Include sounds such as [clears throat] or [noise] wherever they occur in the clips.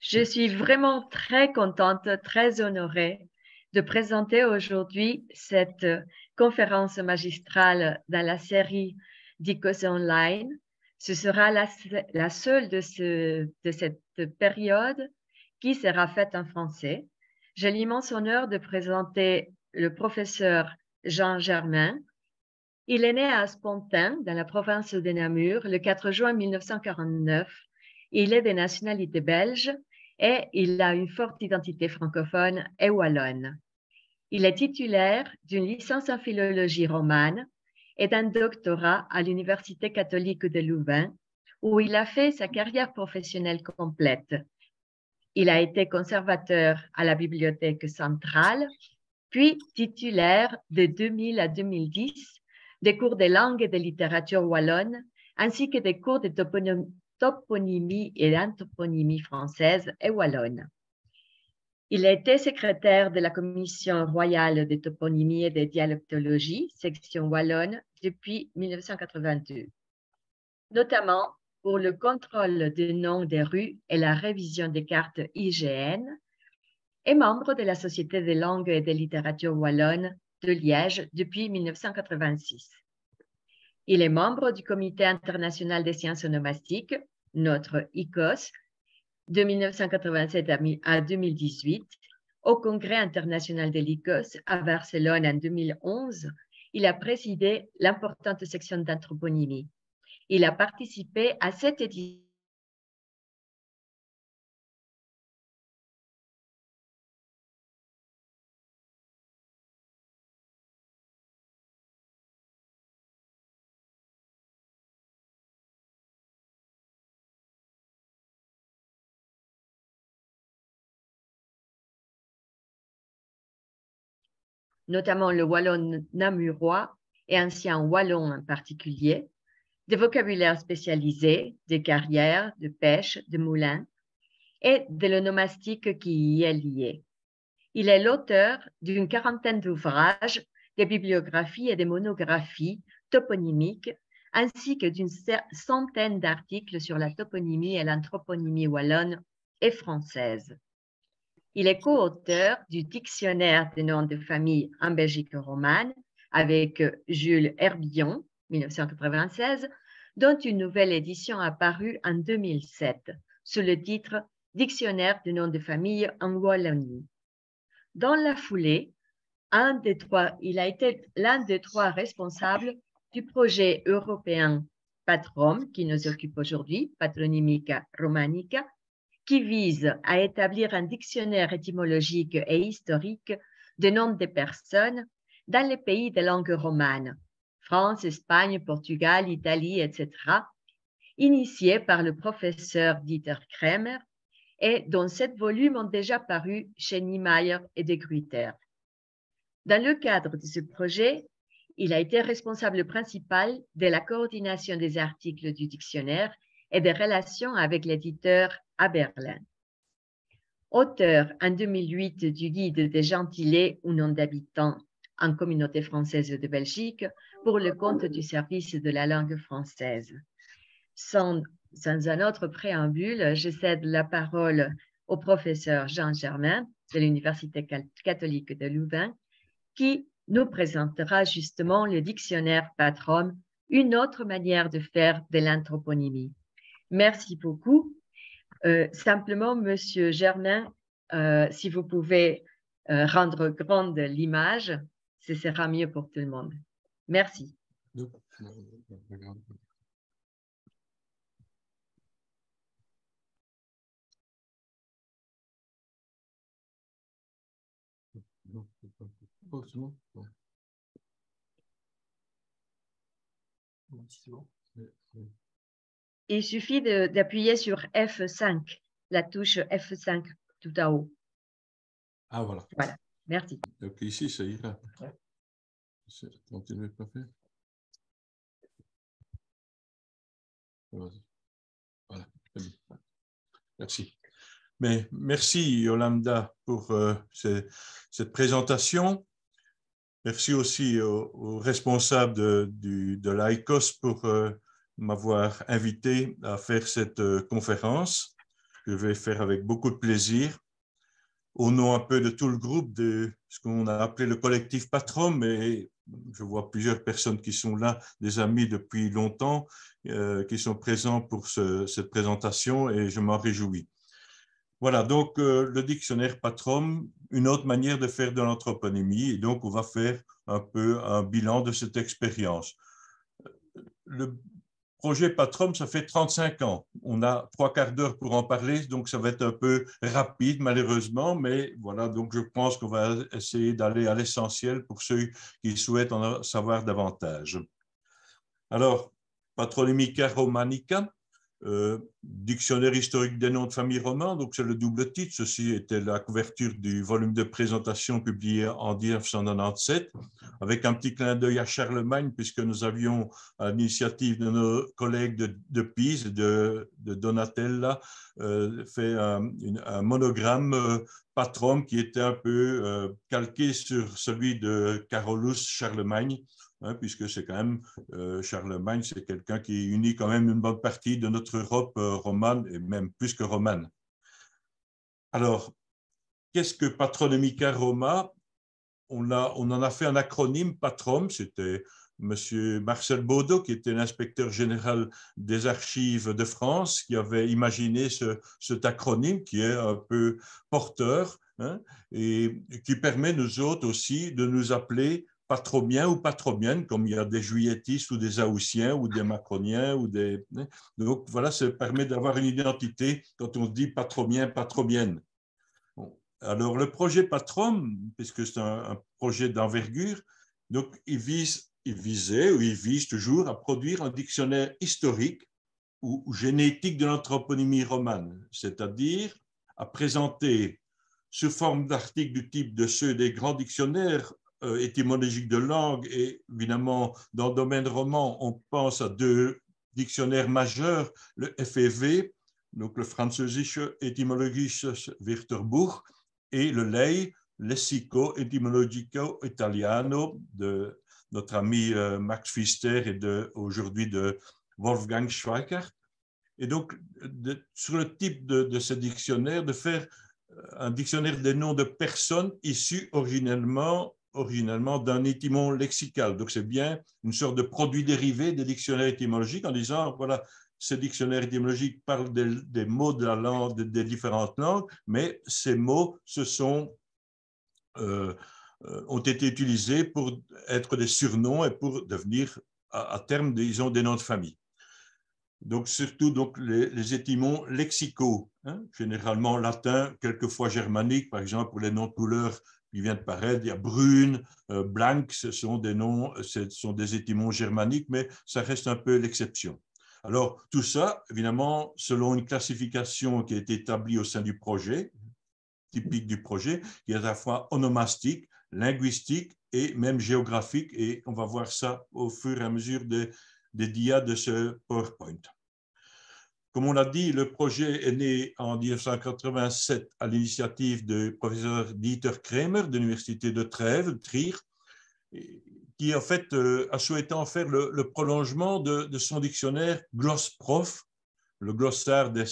Je suis vraiment très contente, très honorée de présenter aujourd'hui cette conférence magistrale dans la série d'ICOS Online. Ce sera la, seule de, de cette période qui sera faite en français. J'ai l'immense honneur de présenter le professeur Jean Germain, il est né à Aspontin, dans la province de Namur, le 4 juin 1949. Il est de nationalité belge et il a une forte identité francophone et wallonne. Il est titulaire d'une licence en philologie romane et d'un doctorat à l'Université catholique de Louvain, où il a fait sa carrière professionnelle complète. Il a été conservateur à la Bibliothèque centrale, puis titulaire de 2000 à 2010 des cours de langue et de littérature wallonne, ainsi que des cours de toponymie et d'anthroponymie française et wallonne. Il a été secrétaire de la Commission royale de toponymie et de dialectologie, section wallonne, depuis 1982, notamment pour le contrôle des noms des rues et la révision des cartes IGN, et membre de la Société des langues et des littératures wallonne de Liège depuis 1986. Il est membre du Comité international des sciences onomastiques, notre ICOS, de 1987 à 2018. Au Congrès international de l'ICOS à Barcelone en 2011, il a présidé l'importante section d'anthroponymie. Il a participé à sept éditions notamment le wallon namurois et ancien wallon en particulier, des vocabulaires spécialisés, des carrières, de pêche, de moulins et de l'onomastique qui y est lié. Il est l'auteur d'une quarantaine d'ouvrages, des bibliographies et des monographies toponymiques, ainsi que d'une centaine d'articles sur la toponymie et l'anthroponymie wallonne et française. Il est co-auteur du Dictionnaire des noms de famille en Belgique romane avec euh, Jules Herbillon, 1996, dont une nouvelle édition a paru en 2007 sous le titre Dictionnaire des noms de famille en Wallonie. Dans la foulée, il a été l'un des trois responsables du projet européen PATROM qui nous occupe aujourd'hui, Patronymica Romanica, qui vise à établir un dictionnaire étymologique et historique des noms des personnes dans les pays de langues romanes – France, Espagne, Portugal, Italie, etc., initié par le professeur Dieter Kremer et dont sept volumes ont déjà paru chez Niemeyer et De Gruyter. Dans le cadre de ce projet, il a été responsable principal de la coordination des articles du dictionnaire et des relations avec l'éditeur à Berlin. Auteur en 2008 du guide des gentilés ou non d'habitants en communauté française de Belgique pour le compte du service de la langue française. Sans, sans un autre préambule, je cède la parole au professeur Jean Germain de l'Université catholique de Louvain qui nous présentera justement le dictionnaire Patron, une autre manière de faire de l'anthroponymie. Merci beaucoup euh, simplement, Monsieur Germain, euh, si vous pouvez euh, rendre grande l'image, ce sera mieux pour tout le monde. Merci. Oh, il suffit d'appuyer sur F5, la touche F5 tout en haut. Ah voilà. Voilà, merci. Donc ici, ça ira. Voilà, Merci. Mais merci Yolanda pour euh, cette présentation. Merci aussi aux, responsables de, l'ICOS pour euh, m'avoir invité à faire cette euh, conférence que je vais faire avec beaucoup de plaisir au nom un peu de tout le groupe de ce qu'on a appelé le collectif Patrom, et je vois plusieurs personnes qui sont là, des amis depuis longtemps, euh, qui sont présents pour cette présentation, et je m'en réjouis. Voilà, donc euh, le dictionnaire Patrom, une autre manière de faire de l'anthroponymie, et donc on va faire un peu un bilan de cette expérience. Le projet Patrom, ça fait 35 ans. On a trois quarts d'heure pour en parler, donc ça va être un peu rapide malheureusement, mais voilà, donc je pense qu'on va essayer d'aller à l'essentiel pour ceux qui souhaitent en savoir davantage. Alors, Patronymica Romanica, euh, Dictionnaire historique des noms de famille romains, donc c'est le double titre. Ceci était la couverture du volume de présentation publié en 1997 avec un petit clin d'œil à Charlemagne, puisque nous avions, à l'initiative de nos collègues de, de Pise, de, de Donatella, euh, fait un, monogramme euh, patron qui était un peu euh, calqué sur celui de Carolus Charlemagne. Hein, puisque c'est quand même Charlemagne, c'est quelqu'un qui unit quand même une bonne partie de notre Europe romane, et même plus que romane. Alors, qu'est-ce que Patronomica Roma on, en a fait un acronyme PATROM, c'était M. Marcel Baudot, qui était l'inspecteur général des archives de France, qui avait imaginé cet acronyme qui est un peu porteur hein, et qui permet nous autres aussi de nous appeler patromiens ou patromiennes, comme il y a des juilletistes ou des haussiens ou des macroniens. Ou des... Hein. Donc voilà, ça permet d'avoir une identité quand on dit patromien, patromienne. Alors, le projet Patrom, puisque c'est un, projet d'envergure, il, vise, visait ou il vise toujours à produire un dictionnaire historique ou, génétique de l'anthroponymie romane, c'est-à-dire à présenter sous forme d'articles du type de ceux des grands dictionnaires euh, étymologiques de langue, et évidemment, dans le domaine roman, on pense à deux dictionnaires majeurs, le FEV, donc le Französische Etymologisches Wörterbuch, et le lei lessico étymologico italiano de notre ami euh, Max Pfister et aujourd'hui de Wolfgang Schweikart. Et donc, sur le type de, de, ce dictionnaire, de faire euh, un dictionnaire des noms de personnes issues originellement, originellement d'un étymon lexical. Donc, c'est bien une sorte de produit dérivé des dictionnaires étymologiques en disant, voilà, ce dictionnaire étymologique parle des, mots de la langue, des, différentes langues, mais ces mots se sont, euh, euh, ont été utilisés pour être des surnoms et pour devenir, à, terme, disons, des noms de famille. Donc, surtout donc, les, étymons lexicaux, hein, généralement latin, quelquefois germanique, par exemple, pour les noms de couleurs qui viennent de paraître, il y a brune, euh, blanc, ce sont des noms, ce sont des étymons germaniques, mais ça reste un peu l'exception. Alors, tout ça, évidemment, selon une classification qui est établie au sein du projet, typique du projet, qui est à la fois onomastique, linguistique et même géographique. Et on va voir ça au fur et à mesure des, des de ce PowerPoint. Comme on l'a dit, le projet est né en 1987 à l'initiative du professeur Dieter Kramer de l'Université de Trèves, Trier qui en fait euh, a souhaité en faire le, prolongement de, son dictionnaire Prof, le glossaire des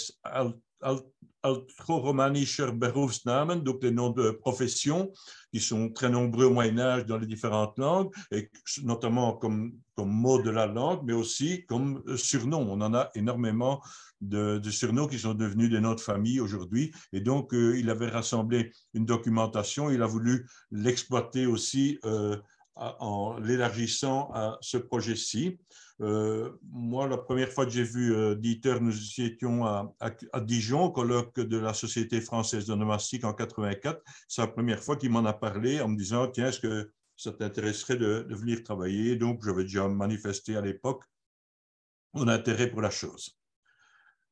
Altro-Romanischer Berufsnamen, donc les noms de professions qui sont très nombreux au Moyen-Âge dans les différentes langues, et notamment comme, comme mot de la langue, mais aussi comme euh, surnom. On en a énormément de, surnoms qui sont devenus des noms de famille aujourd'hui, et donc euh, il avait rassemblé une documentation, il a voulu l'exploiter aussi. Euh, en l'élargissant à ce projet-ci. Euh, moi, la première fois que j'ai vu euh, Dieter, nous étions à, Dijon, au Dijon, colloque de la Société française de nomastique en 84. C'est la première fois qu'il m'en a parlé en me disant, tiens, est-ce que ça t'intéresserait de, venir travailler Donc, j'avais déjà manifesté à l'époque mon intérêt pour la chose.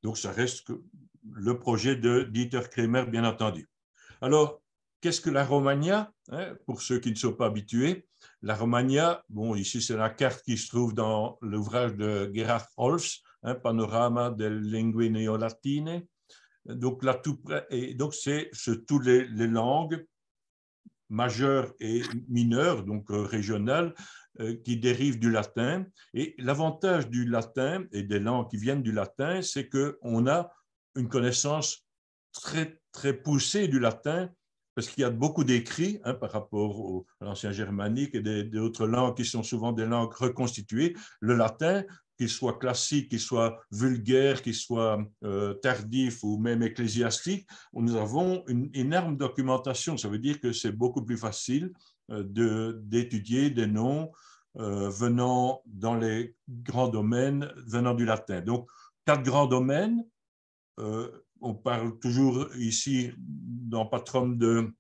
Donc, ça reste le projet de Dieter Kremer, bien entendu. Alors, qu'est-ce que la Romagna, hein, pour ceux qui ne sont pas habitués la Romagna, bon, ici c'est la carte qui se trouve dans l'ouvrage de Gerhard Holz, hein, Panorama delle lingue Latine, Donc, donc c'est toutes les, langues majeures et mineures, donc euh, régionales, euh, qui dérivent du latin. Et l'avantage du latin et des langues qui viennent du latin, c'est qu'on a une connaissance très, très poussée du latin parce qu'il y a beaucoup d'écrits hein, par rapport au, à l'ancien germanique et d'autres langues qui sont souvent des langues reconstituées. Le latin, qu'il soit classique, qu'il soit vulgaire, qu'il soit euh, tardif ou même ecclésiastique, nous avons une énorme documentation. Ça veut dire que c'est beaucoup plus facile euh, d'étudier des noms euh, venant dans les grands domaines, venant du latin. Donc, quatre grands domaines on parle toujours ici dans patron de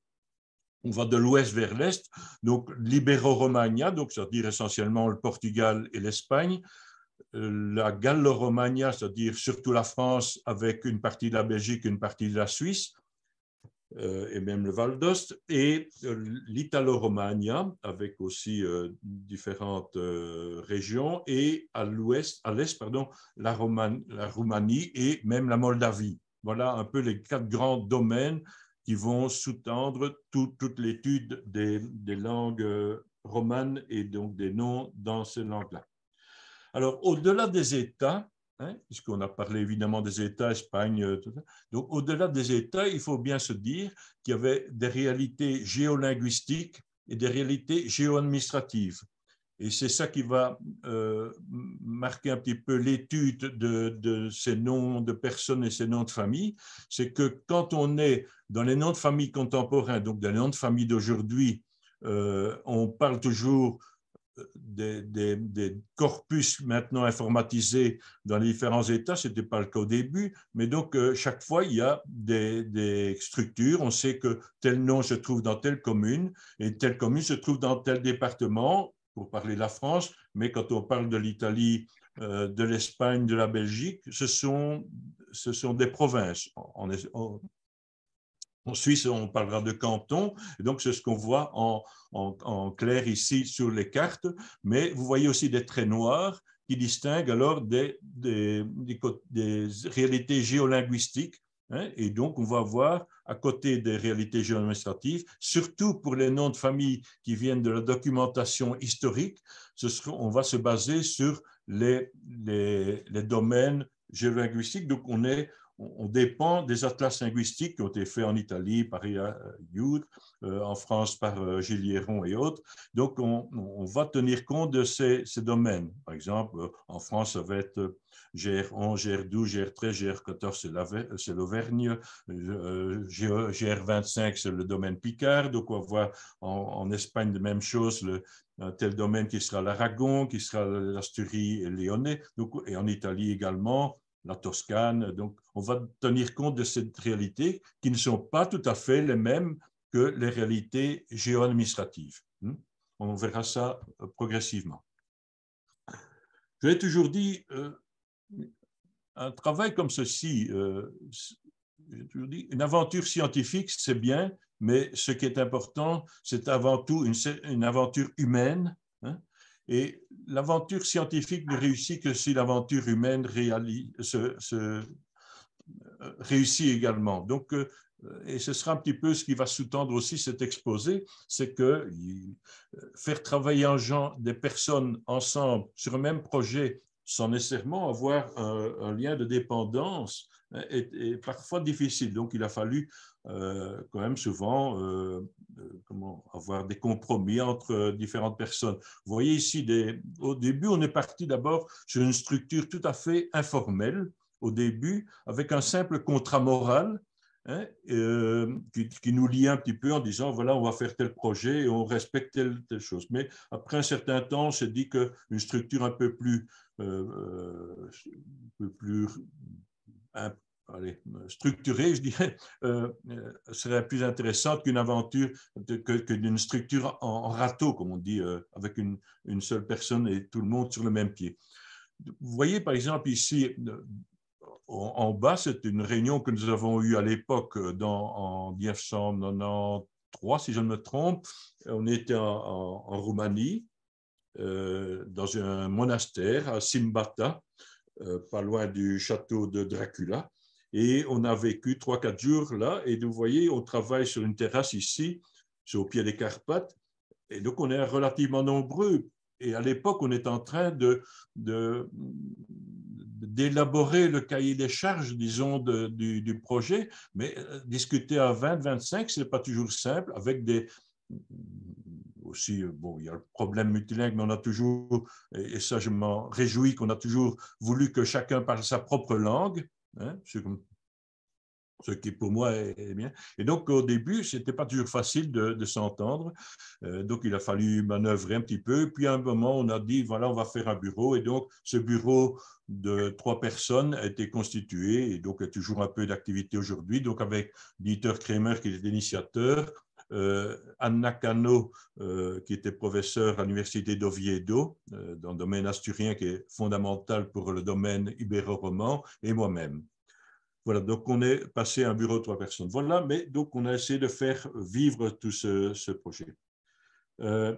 on va de l'ouest vers l'est, donc l'Ibero-Romagna, donc c'est-à-dire essentiellement le Portugal et l'Espagne, euh, la Gallo-Romagna, c'est-à-dire surtout la France avec une partie de la Belgique, une partie de la Suisse, euh, et même le Val d'Ost, et euh, l'Italo-Romagna, avec aussi différentes régions, et à l'ouest, à l'est, pardon, la, la Roumanie et même la Moldavie. Voilà un peu les quatre grands domaines qui vont sous-tendre toute l'étude des, langues euh, romanes et donc des noms dans ces langues-là. Alors, au-delà des États, hein, puisqu'on a parlé évidemment des États, Espagne, euh, donc au-delà des États, il faut bien se dire qu'il y avait des réalités géolinguistiques et des réalités géoadministratives. Et c'est ça qui va euh, marquer un petit peu l'étude de, ces noms de personnes et ces noms de famille. C'est que quand on est dans les noms de famille contemporains, donc dans les noms de famille d'aujourd'hui, euh, on parle toujours euh, des, corpus maintenant informatisés dans les différents États. Ce n'était pas le cas au début, mais donc chaque fois, il y a des, des, structures. On sait que tel nom se trouve dans telle commune et telle commune se trouve dans tel département pour parler de la France, mais quand on parle de l'Italie, euh, de l'Espagne, de la Belgique, ce sont, ce sont des provinces. En, Suisse, on parlera de cantons, donc c'est ce qu'on voit en, clair ici sur les cartes, mais vous voyez aussi des traits noirs qui distinguent alors des, des réalités géolinguistiques Hein, et donc, on va voir, à côté des réalités géo-administratives, surtout pour les noms de famille qui viennent de la documentation historique, on va se baser sur les, les, les domaines géolinguistiques. Donc, on est, on, dépend des atlas linguistiques qui ont été faits en Italie par euh, Youth, euh, en France par euh, Gilieron et autres. Donc, on, va tenir compte de ces, domaines. Par exemple, en France, ça va être GR11, GR12, GR13, GR14, c'est l'Auvergne, GR25, e, c'est le domaine Picard. Donc, on voit en, Espagne la même chose, le, tel domaine qui sera l'Aragon, qui sera l'Asturie et donc, et en Italie également, la Toscane. Donc, on va tenir compte de cette réalité qui ne sont pas tout à fait les mêmes que les réalités géo-administratives. Hein. On verra ça euh, progressivement. Je l'ai toujours dit, euh, un travail comme ceci, euh, dit, une aventure scientifique, c'est bien, mais ce qui est important, c'est avant tout une, une aventure humaine. Hein. Et l'aventure scientifique ne réussit que si l'aventure humaine euh, réussit également. Donc, euh, et ce sera un petit peu ce qui va sous-tendre aussi cet exposé, c'est que euh, faire travailler en gens, des personnes ensemble sur un même projet sans nécessairement avoir un, lien de dépendance, hein, est, parfois difficile. Donc, il a fallu euh, quand même souvent euh, euh, comment, avoir des compromis entre différentes personnes. Vous voyez ici, des, au début, on est parti d'abord sur une structure tout à fait informelle, au début, avec un simple contrat moral Hein, euh, qui, nous lie un petit peu en disant, voilà, on va faire tel projet et on respecte telle, chose. Mais après un certain temps, on s'est dit qu'une structure un peu plus, euh, euh, un peu plus allez, structurée, je dirais, serait plus intéressante qu'une aventure, de, que, d'une structure en, râteau, comme on dit, avec une, une, seule personne et tout le monde sur le même pied. Vous voyez par exemple ici, en bas, c'est une réunion que nous avons eue à l'époque euh, en 1993, si je ne me trompe. On était en, Roumanie, euh, dans un monastère à Simbata, euh, pas loin du château de Dracula. Et on a vécu trois, 4 jours là. Et vous voyez, on travaille sur une terrasse ici, au pied des Carpathes. Et donc, on est relativement nombreux. Et à l'époque, on est en train de d'élaborer le cahier des charges, disons, du, projet, mais euh, discuter à 20, 25, ce n'est pas toujours simple, avec des... Aussi, euh, bon, il y a le problème multilingue, mais on a toujours, et ça je m'en réjouis, qu'on a toujours voulu que chacun parle sa propre langue. Hein, c'est comme ce qui pour moi est bien. Et donc au début, c'était pas toujours facile de, s'entendre. Euh, donc il a fallu manœuvrer un petit peu. Puis à un moment, on a dit voilà, on va faire un bureau. Et donc ce bureau de trois personnes a été constitué et donc il y a toujours un peu d'activité aujourd'hui. Donc avec Dieter Kremer qui est l'initiateur, euh, Anna Cano, euh, qui était professeure à l'université d'Oviedo, dans le domaine asturien qui est fondamental pour le domaine ibéro-roman, et moi-même. Voilà, donc on est passé à un bureau de trois personnes. Voilà, mais donc on a essayé de faire vivre tout ce, projet. Euh,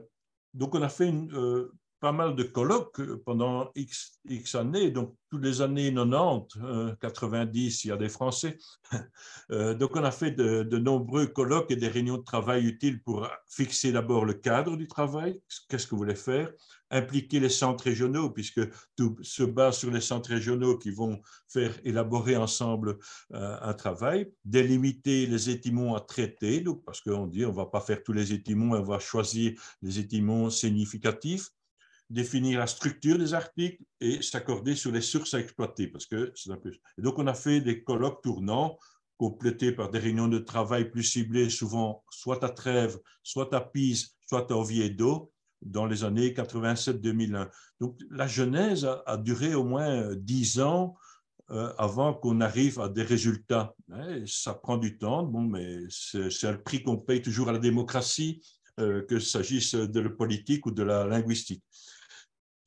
donc on a fait euh, pas mal de colloques pendant X, années, donc toutes les années 90, 90, il y a des Français. [laughs] Euh, donc on a fait de, de, nombreux colloques et des réunions de travail utiles pour fixer d'abord le cadre du travail, qu'est-ce que vous voulez faire, impliquer les centres régionaux, puisque tout se base sur les centres régionaux qui vont faire élaborer ensemble euh, un travail, délimiter les étymons à traiter, donc parce qu'on dit on va pas faire tous les étymons on va choisir les étymons significatifs, définir la structure des articles et s'accorder sur les sources à exploiter, parce que c'est donc on a fait des colloques tournants complétés par des réunions de travail plus ciblées, souvent soit à Trèves, soit à Pise, soit à Oviedo, dans les années 87-2001. Donc la genèse a, duré au moins euh, dix ans euh, avant qu'on arrive à des résultats. Hein, ça prend du temps, mais c'est le prix qu'on paye toujours à la démocratie, que euh, que s'agisse de la politique ou de la linguistique.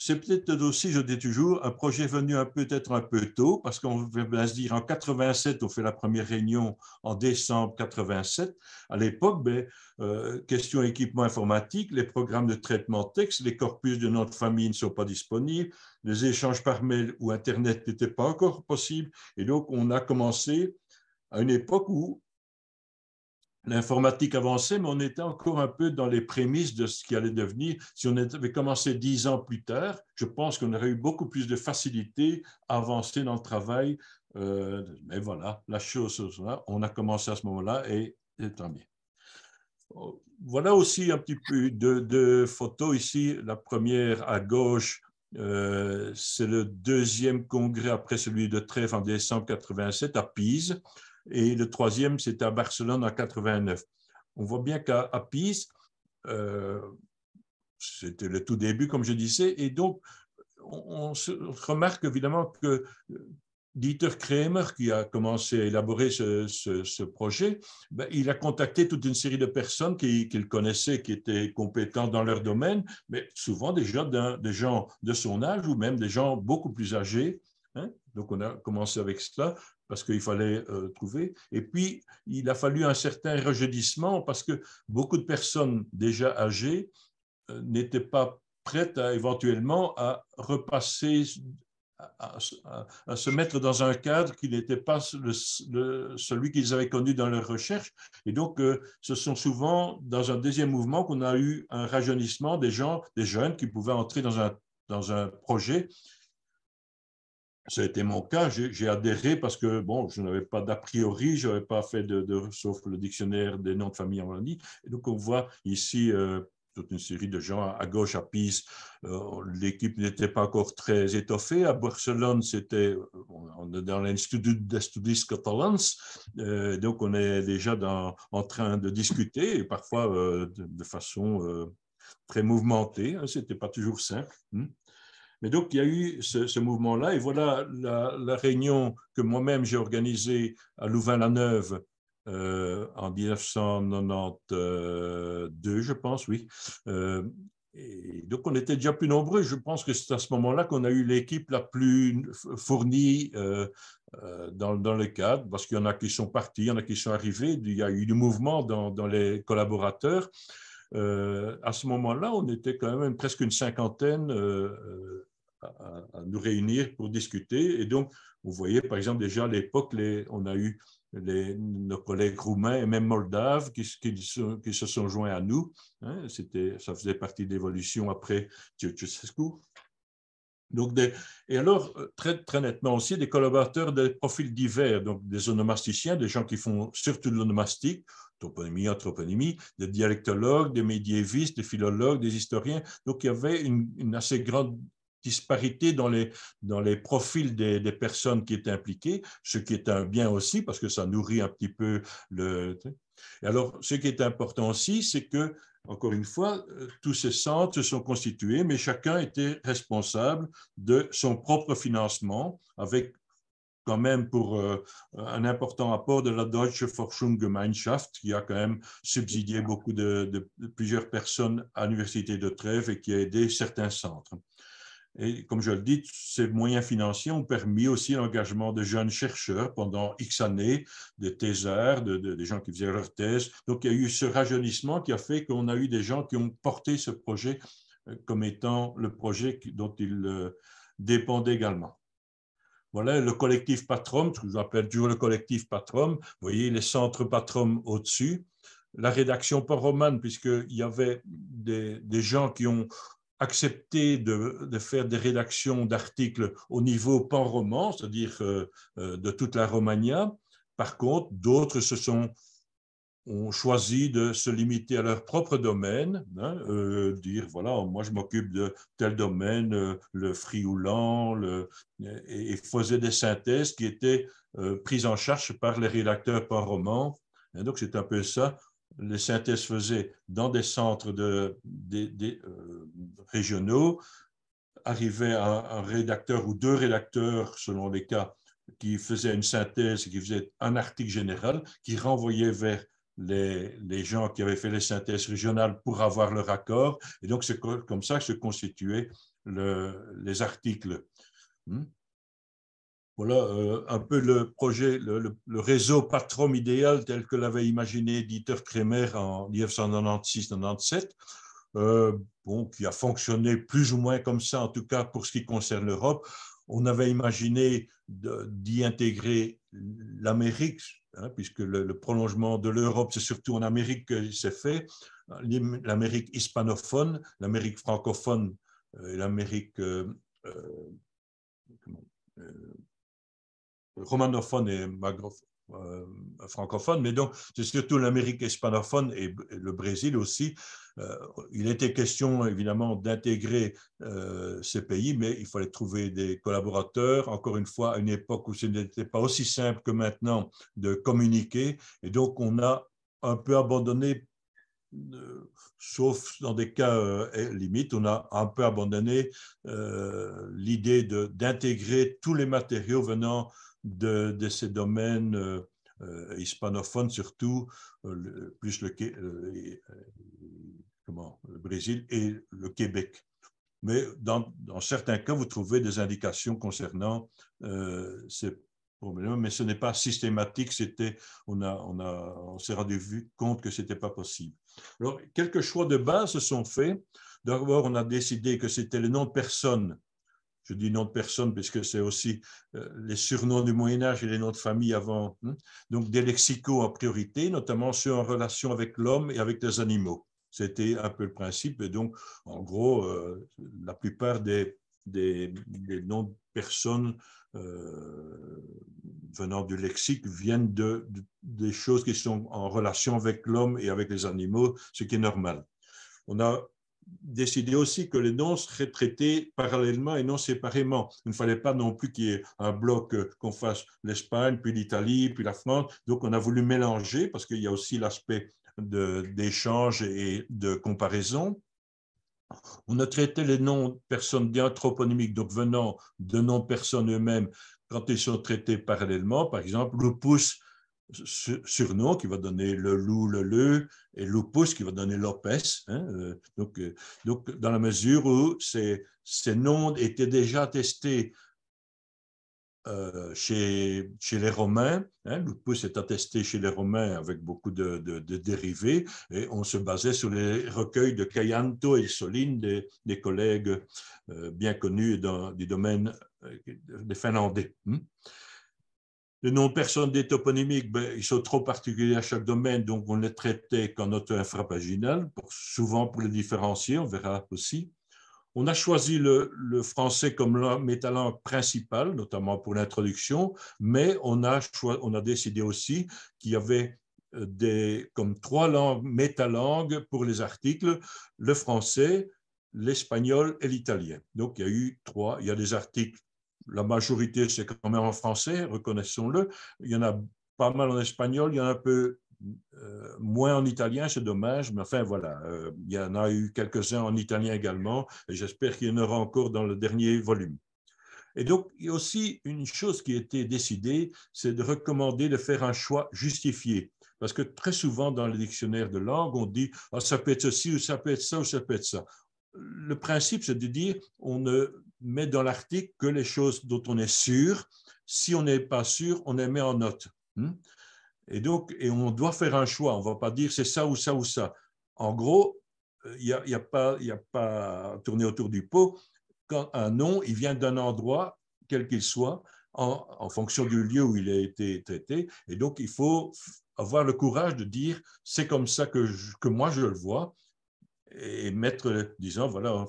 C'est peut-être aussi, je dis toujours, un projet venu un peut-être un peu tôt, parce qu'on va se dire en 87, on fait la première réunion en décembre 87. À l'époque, ben, euh, question équipement informatique, les programmes de traitement texte, les corpus de notre famille ne sont pas disponibles, les échanges par mail ou Internet n'étaient pas encore possibles. Et donc, on a commencé à une époque où l'informatique avancée, mais on était encore un peu dans les prémices de ce qui allait devenir. Si on avait commencé dix ans plus tard, je pense qu'on aurait eu beaucoup plus de facilité à avancer dans le travail. Euh, mais voilà, la chose, on a commencé à ce moment-là et, et tant mieux. Voilà aussi un petit peu de, photos ici. La première à gauche, euh, c'est le deuxième congrès après celui de Trèves en décembre à Pise et le troisième, c'était à Barcelone en 89. On voit bien qu'à Pise, euh, c'était le tout début, comme je disais, et donc on, se remarque évidemment que euh, Dieter Kramer, qui a commencé à élaborer ce, projet, ben, il a contacté toute une série de personnes qu'il connaissait, qui étaient compétentes dans leur domaine, mais souvent des gens, des gens de son âge ou même des gens beaucoup plus âgés. Hein. Donc, on a commencé avec cela parce qu'il fallait euh, trouver. Et puis, il a fallu un certain rejeudissement parce que beaucoup de personnes déjà âgées euh, n'étaient pas prêtes à, éventuellement à repasser, à, se mettre dans un cadre qui n'était pas le, celui qu'ils avaient connu dans leur recherche. Et donc, euh, ce sont souvent dans un deuxième mouvement qu'on a eu un rajeunissement des gens, des jeunes qui pouvaient entrer dans un, dans un projet ça a été mon cas. J'ai adhéré parce que bon, je n'avais pas d'a priori, je n'avais pas fait de, sauf le dictionnaire des noms de famille en Wallonie. Et donc on voit ici euh, toute une série de gens à gauche, à Pise. Euh, l'équipe n'était pas encore très étoffée. À Barcelone, c'était euh, dans l'Institut d'Estudis Catalans. donc, on est déjà en train de discuter, parfois de, façon très mouvementée. Hein. C'était Ce n'était pas toujours simple. Hmm. Mais donc, il y a eu ce, mouvement-là, et voilà la, réunion que moi-même j'ai organisée à Louvain-la-Neuve euh, en 1992, je pense, oui. Euh, et donc, on était déjà plus nombreux. Je pense que c'est à ce moment-là qu'on a eu l'équipe la plus fournie euh, dans, le cadre, parce qu'il y en a qui sont partis, il y en a qui sont arrivés, il y a eu du mouvement dans, les collaborateurs. à ce moment-là, on était quand même presque une cinquantaine euh, à, nous réunir pour discuter. Et donc, vous voyez, par exemple, déjà à l'époque, on a eu les, nos collègues roumains et même moldaves qui, qui, qui se sont joints à nous. Hein, ça faisait partie de l'évolution après Ceausescu. Donc et alors, très, très nettement aussi, des collaborateurs de profils divers, donc des onomasticiens, des gens qui font surtout de l'onomastique, toponymie, anthroponymie, des dialectologues, des médiévistes, des philologues, des historiens. Donc, il y avait une assez grande disparité dans les, dans les profils des, personnes qui étaient impliquées, ce qui est un bien aussi parce que ça nourrit un petit peu le. Et alors, ce qui est important aussi, c'est que, encore une fois, euh, tous ces centres se sont constitués, mais chacun était responsable de son propre financement avec quand même pour euh, un important apport de la Deutsche Forschungsgemeinschaft, qui a quand même subsidié beaucoup de plusieurs personnes à l'Université de Trèves et qui a aidé certains centres. Et comme je le dis, ces moyens financiers ont permis aussi l'engagement de jeunes chercheurs pendant X années, des thésards, de, des gens qui faisaient leur thèse. Donc il y a eu ce rajeunissement qui a fait qu'on a eu des gens qui ont porté ce projet euh, comme étant le projet dont ils euh, dépendaient également. Voilà, le collectif Patrom, ce que j'appelle toujours le collectif Patrom, vous voyez les centres Patrom au-dessus, la rédaction par romane, puisqu'il y avait des, des, gens qui ont accepté de, faire des rédactions d'articles au niveau pan-roman, c'est-à-dire euh, euh, de toute la Romagna. Par contre, d'autres se sont ont choisi de se limiter à leur propre domaine, hein, euh, dire voilà, moi je m'occupe de tel domaine, le frioulant, et, faisaient des synthèses qui étaient prises en charge par les rédacteurs pan roman. Hein, donc c'est un peu ça les synthèses faisaient dans des centres de, euh, régionaux, arrivait un, rédacteur ou deux rédacteurs, selon les cas, qui faisaient une synthèse, qui faisaient un article général, qui renvoyaient vers les, gens qui avaient fait les synthèses régionales pour avoir leur accord. Et donc, c'est comme ça que se constituaient le, les articles. Hmm? voilà euh, un peu le projet, le, réseau patron idéal tel que l'avait imaginé Dieter Kremer en 1996-97, euh, qui a fonctionné plus ou moins comme ça, en tout cas pour ce qui concerne l'Europe. On avait imaginé d'y intégrer l'Amérique, hein, puisque le, prolongement de l'Europe, c'est surtout en Amérique que c'est fait, l'Amérique hispanophone, l'Amérique francophone euh, et l'Amérique romanophone et euh, francophone, mais donc c'est surtout l'Amérique hispanophone et, le Brésil aussi. Euh, il était question évidemment d'intégrer euh, ces pays, mais il fallait trouver des collaborateurs, encore une fois, à une époque où ce n'était pas aussi simple que maintenant de communiquer, et donc on a un peu abandonné. sauf dans des cas limites, on a un peu abandonné l'idée d'intégrer tous les matériaux venant de, ces domaines euh, euh, hispanophones, surtout euh, plus le, comment, le Brésil et le Québec. Mais dans, certains cas, vous trouvez des indications concernant ces problèmes, mais ce n'est pas systématique. C'était, on, a, on, on s'est rendu compte que ce n'était pas possible. Alors, quelques choix de base se sont faits. D'abord, on a décidé que c'était le nom de personne je dis nom de personne parce que c'est aussi euh, les surnoms du Moyen Âge et les noms de famille avant, hein. donc des lexicaux en priorité, notamment ceux en relation avec l'homme et avec les animaux. C'était un peu le principe, et donc en gros, euh, la plupart des, noms de personnes euh, venant du lexique viennent des choses qui sont en relation avec l'homme et avec les animaux, ce qui est normal. On a décidé aussi que les noms seraient traités parallèlement et non séparément. Il ne fallait pas non plus qu'il y ait un bloc euh, qu'on fasse l'Espagne, puis l'Italie, puis la France. Donc on a voulu mélanger parce qu'il y a aussi l'aspect d'échange et de comparaison. On a traité les noms de personnes dianthroponymiques, donc venant de noms personnes eux-mêmes, quand ils sont traités parallèlement, par exemple, le lupus Surno qui va donner le loup, le leu, et lupus qui va donner l'opes. Hein, euh, donc, euh, donc, dans la mesure où ces, ces noms étaient déjà attestés euh, chez, chez, les Romains. Hein, est attesté chez les Romains avec beaucoup de, dérivés, et on se basait sur les recueils de Cayanto et Soline, des, collègues bien connus du domaine des Finlandais. Hmm. Les noms personnels toponymiques, ben, ils sont trop particuliers à chaque domaine, donc on les traitait qu'en auto infrapaginal pour, souvent pour les différencier, on verra aussi. On a choisi le, français comme métalangue principale, notamment pour l'introduction, mais on a, on a décidé aussi qu'il y avait euh, des, comme trois langues métalangues pour les articles, le français, l'espagnol et l'italien. Donc il y a eu trois, il y a des articles la majorité, c'est quand même en français, reconnaissons-le. Il y en a pas mal en espagnol, il y en a un peu euh, moins en italien, c'est dommage, mais enfin voilà, euh, il y en a eu quelques-uns en italien également, et j'espère qu'il y en aura encore dans le dernier volume. Et donc, il y a aussi une chose qui a été décidée, c'est de recommander de faire un choix justifié. Parce que très souvent, dans les dictionnaires de langue, on dit ah, ça peut être ceci, ou ça peut être ça, ou ça peut être ça. Le principe, c'est de dire on ne met dans l'article que les choses dont on est sûr. Si on n'est pas sûr, on les met en note. Hmm? Et donc, et on doit faire un choix. On ne va pas dire c'est ça ou ça ou ça. En gros, il n'y a, y a, pas, y a pas tourné autour du pot. Quand un nom, il vient d'un endroit, quel qu'il soit, en, fonction du lieu où il a été traité. Et donc, il faut avoir le courage de dire c'est comme ça que moi je le vois et mettre, disant, voilà,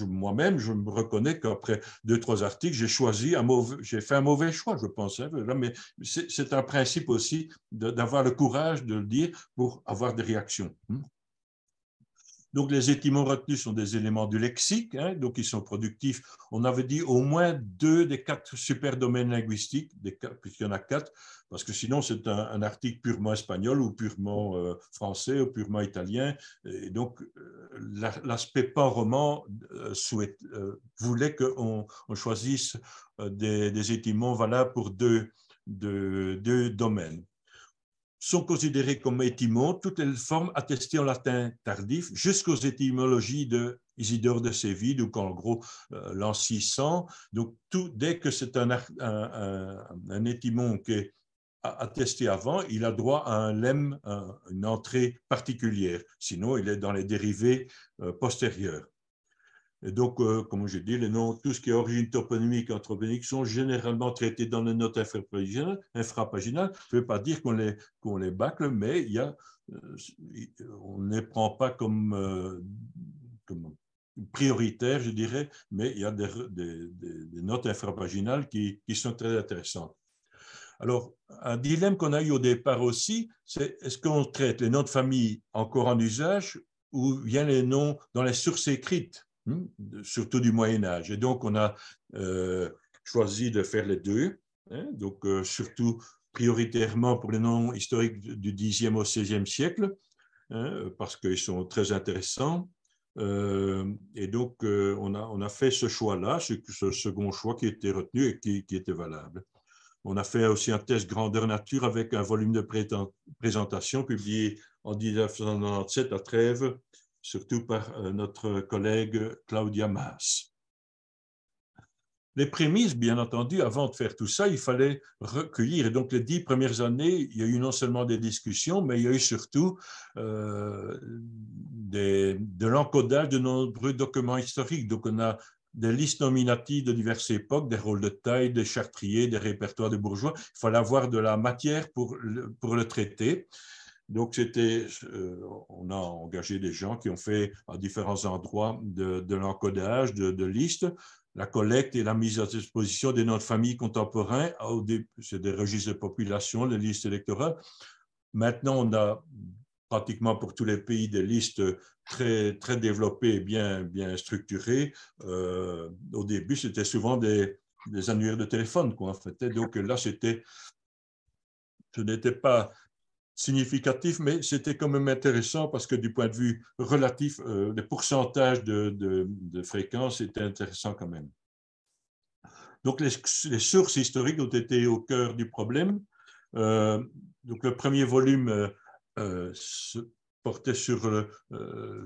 moi-même, je me reconnais qu'après deux, trois articles, j'ai choisi un mauvais, j'ai fait un mauvais choix, je pense. Hein, mais c'est un principe aussi d'avoir le courage de le dire pour avoir des réactions. Hein. Donc les étymons retenus sont des éléments du lexique, hein, donc ils sont productifs. On avait dit au moins deux des quatre super domaines linguistiques, puisqu'il y en a quatre, parce que sinon c'est un, article purement espagnol ou purement euh, français ou purement italien. Et donc euh, l'aspect pan-roman euh, voulait qu'on on choisisse des, des étymons valables pour deux domaines sont considérés comme étymons toutes les formes attestées en latin tardif jusqu'aux étymologies de Isidore de Séville, donc en gros euh, l'an 600. Donc tout, dès que c'est un, un, étymon qui est attesté avant, il a droit à un lemme, une entrée particulière. Sinon, il est dans les dérivés euh, postérieurs. Et donc, euh, comme je dis, les noms, tout ce qui est origine toponymique, anthroponymique, sont généralement traités dans les notes infrapaginales. Je ne veux pas dire qu'on les, les bâcle, mais y a, euh, on ne les prend pas comme, euh, comme prioritaires, je dirais, mais il y a des, des, notes infrapaginales qui, qui sont très intéressantes. Alors, un dilemme qu'on a eu au départ aussi, c'est est-ce qu'on traite les noms de famille encore en usage ou bien les noms dans les sources écrites Hmm? surtout du Moyen Âge. Et donc, on a euh, choisi de faire les deux, hein, donc euh, surtout prioritairement pour les noms historiques du 10 au 16 siècle, hein, parce qu'ils sont très intéressants. Euh, et donc, on a, fait ce choix-là, ce, second choix qui était retenu et qui, qui, était valable. On a fait aussi un test grandeur nature avec un volume de présentation publié en 1997 à Trèves surtout par euh, notre collègue Claudia Maas. Les prémices, bien entendu, avant de faire tout ça, il fallait recueillir. Et donc, les dix premières années, il y a eu non seulement des discussions, mais il y a eu surtout euh, de l'encodage de nombreux documents historiques. Donc, on a des listes nominatives de diverses époques, des rôles de taille, des chartriers, des répertoires de bourgeois. Il fallait avoir de la matière pour pour le traiter. Donc, c'était, euh, on a engagé des gens qui ont fait à différents endroits de, l'encodage, de, listes, la collecte et la mise à disposition des noms de famille contemporains. Ah, c'est des registres de population, les listes électorales. Maintenant, on a pratiquement pour tous les pays des listes très, très développées bien, bien structurées. Euh, au début, c'était souvent des, annuaires de téléphone qu'on en hein. Donc là, c'était, ce n'était pas significatif, mais c'était quand même intéressant parce que du point de vue relatif, euh, le pourcentage pourcentages de, de, de fréquences étaient intéressant quand même. Donc les, sources historiques ont été au cœur du problème. Euh, donc le premier volume euh, portait sur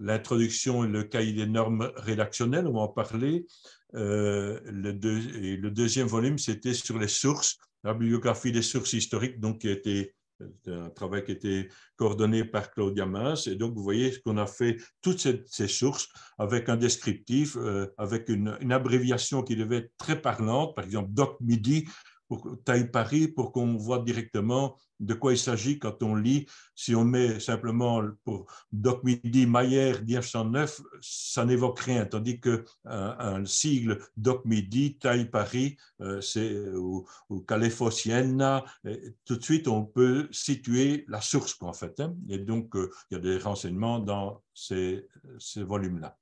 l'introduction et le cahier des normes rédactionnelles, on va en parler. le le deuxième volume, c'était sur les sources, la bibliographie des sources historiques, donc qui a été un travail qui était coordonné par Claude Mince. Et donc, vous voyez qu'on a fait toutes ces, sources avec un descriptif, euh, avec une, une, abréviation qui devait être très parlante. Par exemple, Doc Midi, pour taille Paris pour qu'on voit directement de quoi il s'agit quand on lit. Si on met simplement pour Doc Midi Mayer 1909, ça n'évoque rien, tandis que un, sigle Doc Midi taille Paris euh, c'est, euh, ou, ou Sienna, tout de suite on peut situer la source en fait. Hein. Et donc euh, il y a des renseignements dans ces, volumes-là.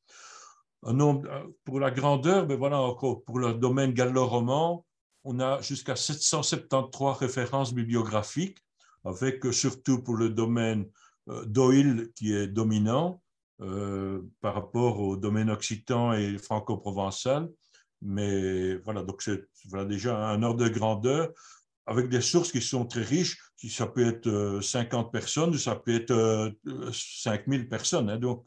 pour la grandeur, mais ben voilà encore pour le domaine gallo-roman, on a jusqu'à 773 références bibliographiques, avec euh, surtout pour le domaine euh, d'Oil qui est dominant euh, par rapport au domaine occitan et franco-provençal. Mais voilà, donc c'est déjà un ordre de grandeur avec des sources qui sont très riches. Ça peut être 50 personnes, ça peut être 5000 personnes hein, donc,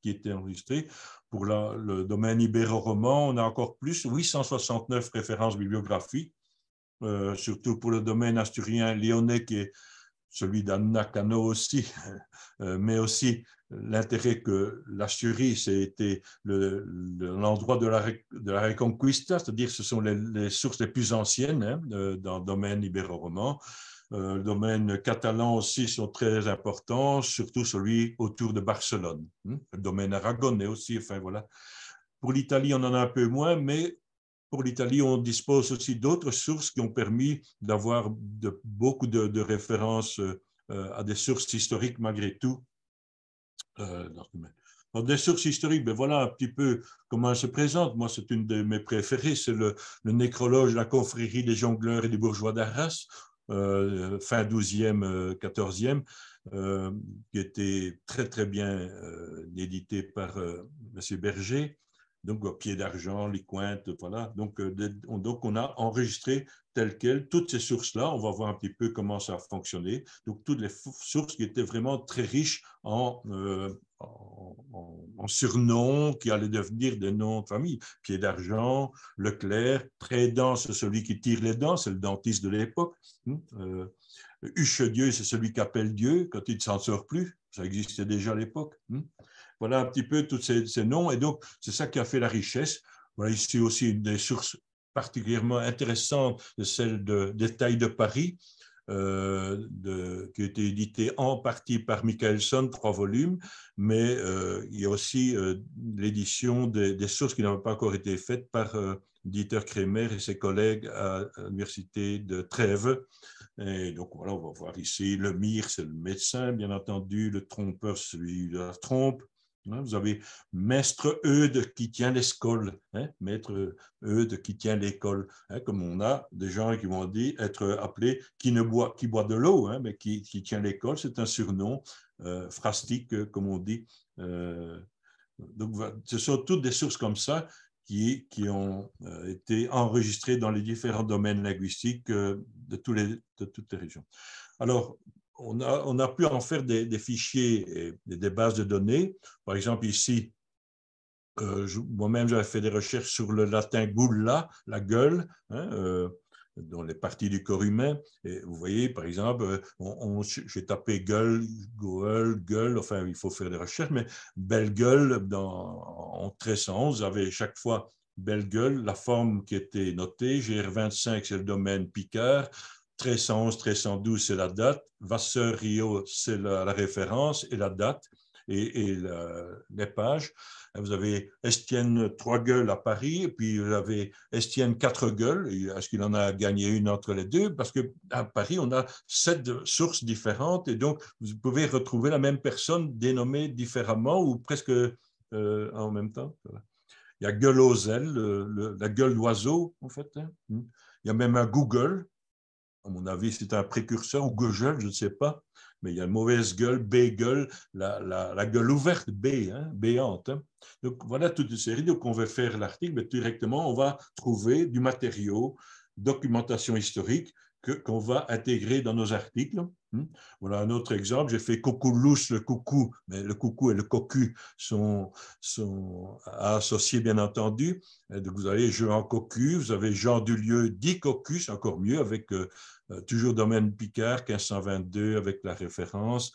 qui étaient enregistrées. Pour le domaine ibéro-roman, on a encore plus, 869 références bibliographiques, euh, surtout pour le domaine asturien lyonnais qui est celui d'Anna Cano aussi, [laughs] euh, mais aussi l'intérêt que l'Asturie, c'était l'endroit de, la, de la Reconquista, c'est-à-dire ce sont les, sources les plus anciennes hein, dans le domaine ibéro-roman. Euh, le domaine catalan aussi sont très importants, surtout celui autour de Barcelone. Hmm? Le domaine aragonais aussi, enfin voilà. Pour l'Italie, on en a un peu moins, mais pour l'Italie, on dispose aussi d'autres sources qui ont permis d'avoir de, beaucoup de, références euh, à des sources historiques malgré tout. Euh, des sources historiques, ben voilà un petit peu comment elles se présentent. Moi, c'est une de mes préférées, c'est le, le, nécrologe la confrérie des jongleurs et des bourgeois d'Arras, euh, euh, fin 12e, 14e, euh, qui était très très bien édité par M. Berger donc au pied d'argent, les cointes, voilà. Donc, donc on a enregistré telles quelles, toutes ces sources-là, on va voir un petit peu comment ça a fonctionné. Donc, toutes les sources qui étaient vraiment très riches euh, en, surnoms qui allaient devenir des noms de famille. Pied d'argent, Leclerc, Prédent, c'est celui qui tire les dents, c'est le dentiste de l'époque. Huche-Dieu, Huchedieu, c'est celui qui appelle Dieu quand il ne s'en sort plus. Ça existait déjà à l'époque. Hein. Voilà un petit peu tous ces, noms. Et donc, c'est ça qui a fait la richesse. Voilà ici aussi des sources particulièrement intéressante, celle de Détails de Paris, euh, de, qui a été édité en partie par Michaelson, trois volumes, mais euh, il y a aussi euh, l'édition des, sources qui n'avaient pas encore été faites par Dieter Kremer et ses collègues à, l'université de Trèves. Et donc voilà, on va voir ici le mire, c'est le médecin, bien entendu, le trompeur, celui de la trompe, Hein, vous avez Maître Eudes qui tient l'école, hein, Maître Eudes qui tient l'école, hein, comme on a des gens qui vont dire, être appelés qui ne boit, qui boit de l'eau, mais qui, qui tient l'école, c'est un surnom euh, euh comme on dit. Euh, donc, ce sont toutes des sources comme ça qui, qui ont euh, été enregistrées dans les différents domaines linguistiques de, tous les, de toutes les régions. Alors, on a, pu en faire des, fichiers, et des bases de données. Par exemple, ici, euh, moi-même, j'avais fait des recherches sur le latin gulla, la gueule, hein, euh, dans les parties du corps humain. Et vous voyez, par exemple, euh, j'ai tapé gueule, gueule, gueule, enfin, il faut faire des recherches, mais belle gueule, dans, en 1311, avait chaque fois belle gueule, la forme qui était notée, GR25, c'est le domaine Picard, 1311, 1312, c'est la date. Vasseur Rio, c'est la, référence et la date et, les pages. Vous avez Estienne trois gueules à Paris, et puis vous avez Estienne quatre gueules. Est-ce qu'il en a gagné une entre les deux Parce que à Paris, on a sept sources différentes, et donc vous pouvez retrouver la même personne dénommée différemment ou presque euh, en même temps. Il y a gueule aux ailes, la gueule d'oiseau, en fait. Hein. Il y a même un Google, à mon avis, c'est un précurseur, ou gueule, je ne sais pas, mais il y a une mauvaise gueule, b la, gueule ouverte, B, hein, béante. Hein. Donc voilà toute une série. Donc on va faire l'article, mais directement, on va trouver du matériau, documentation historique, qu'on va intégrer dans nos articles. Hein. Voilà un autre exemple. J'ai fait Coucoulous, le coucou, mais le coucou et le cocu sont, sont associés, bien entendu. vous avez Jean Cocu, vous avez Jean Dulieu dit cocu, c'est encore mieux, avec euh, euh, toujours Domaine Picard, 1522, avec la référence.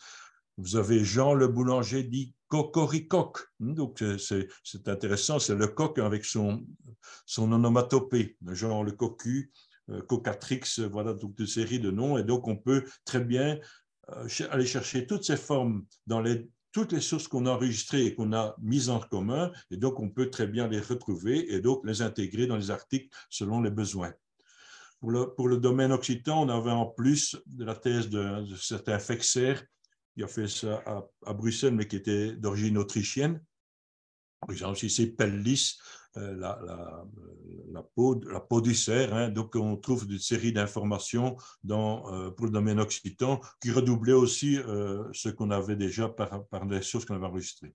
Vous avez Jean le boulanger dit cocoricoque hein. », Donc, c'est intéressant, c'est le coq avec son, son onomatopée, Jean le cocu, euh, Cocatrix, euh, voilà donc une série de noms. Et donc, on peut très bien euh, aller chercher toutes ces formes dans toutes les sources qu'on a enregistrées et qu'on a mises en commun, et donc on peut très bien les retrouver et donc les intégrer dans les articles selon les besoins. Pour le, domaine occitan, on avait en plus de la thèse de, certains certain Fexer, qui a fait ça à, Bruxelles, mais qui était d'origine autrichienne. Par exemple, c'est Pellis, euh, la, la, peau, la du cerf. Hein. Donc, on trouve une série d'informations dans euh, pour le domaine occitan qui redoublait aussi euh, ce qu'on avait déjà par, des les sources qu'on avait enregistrées.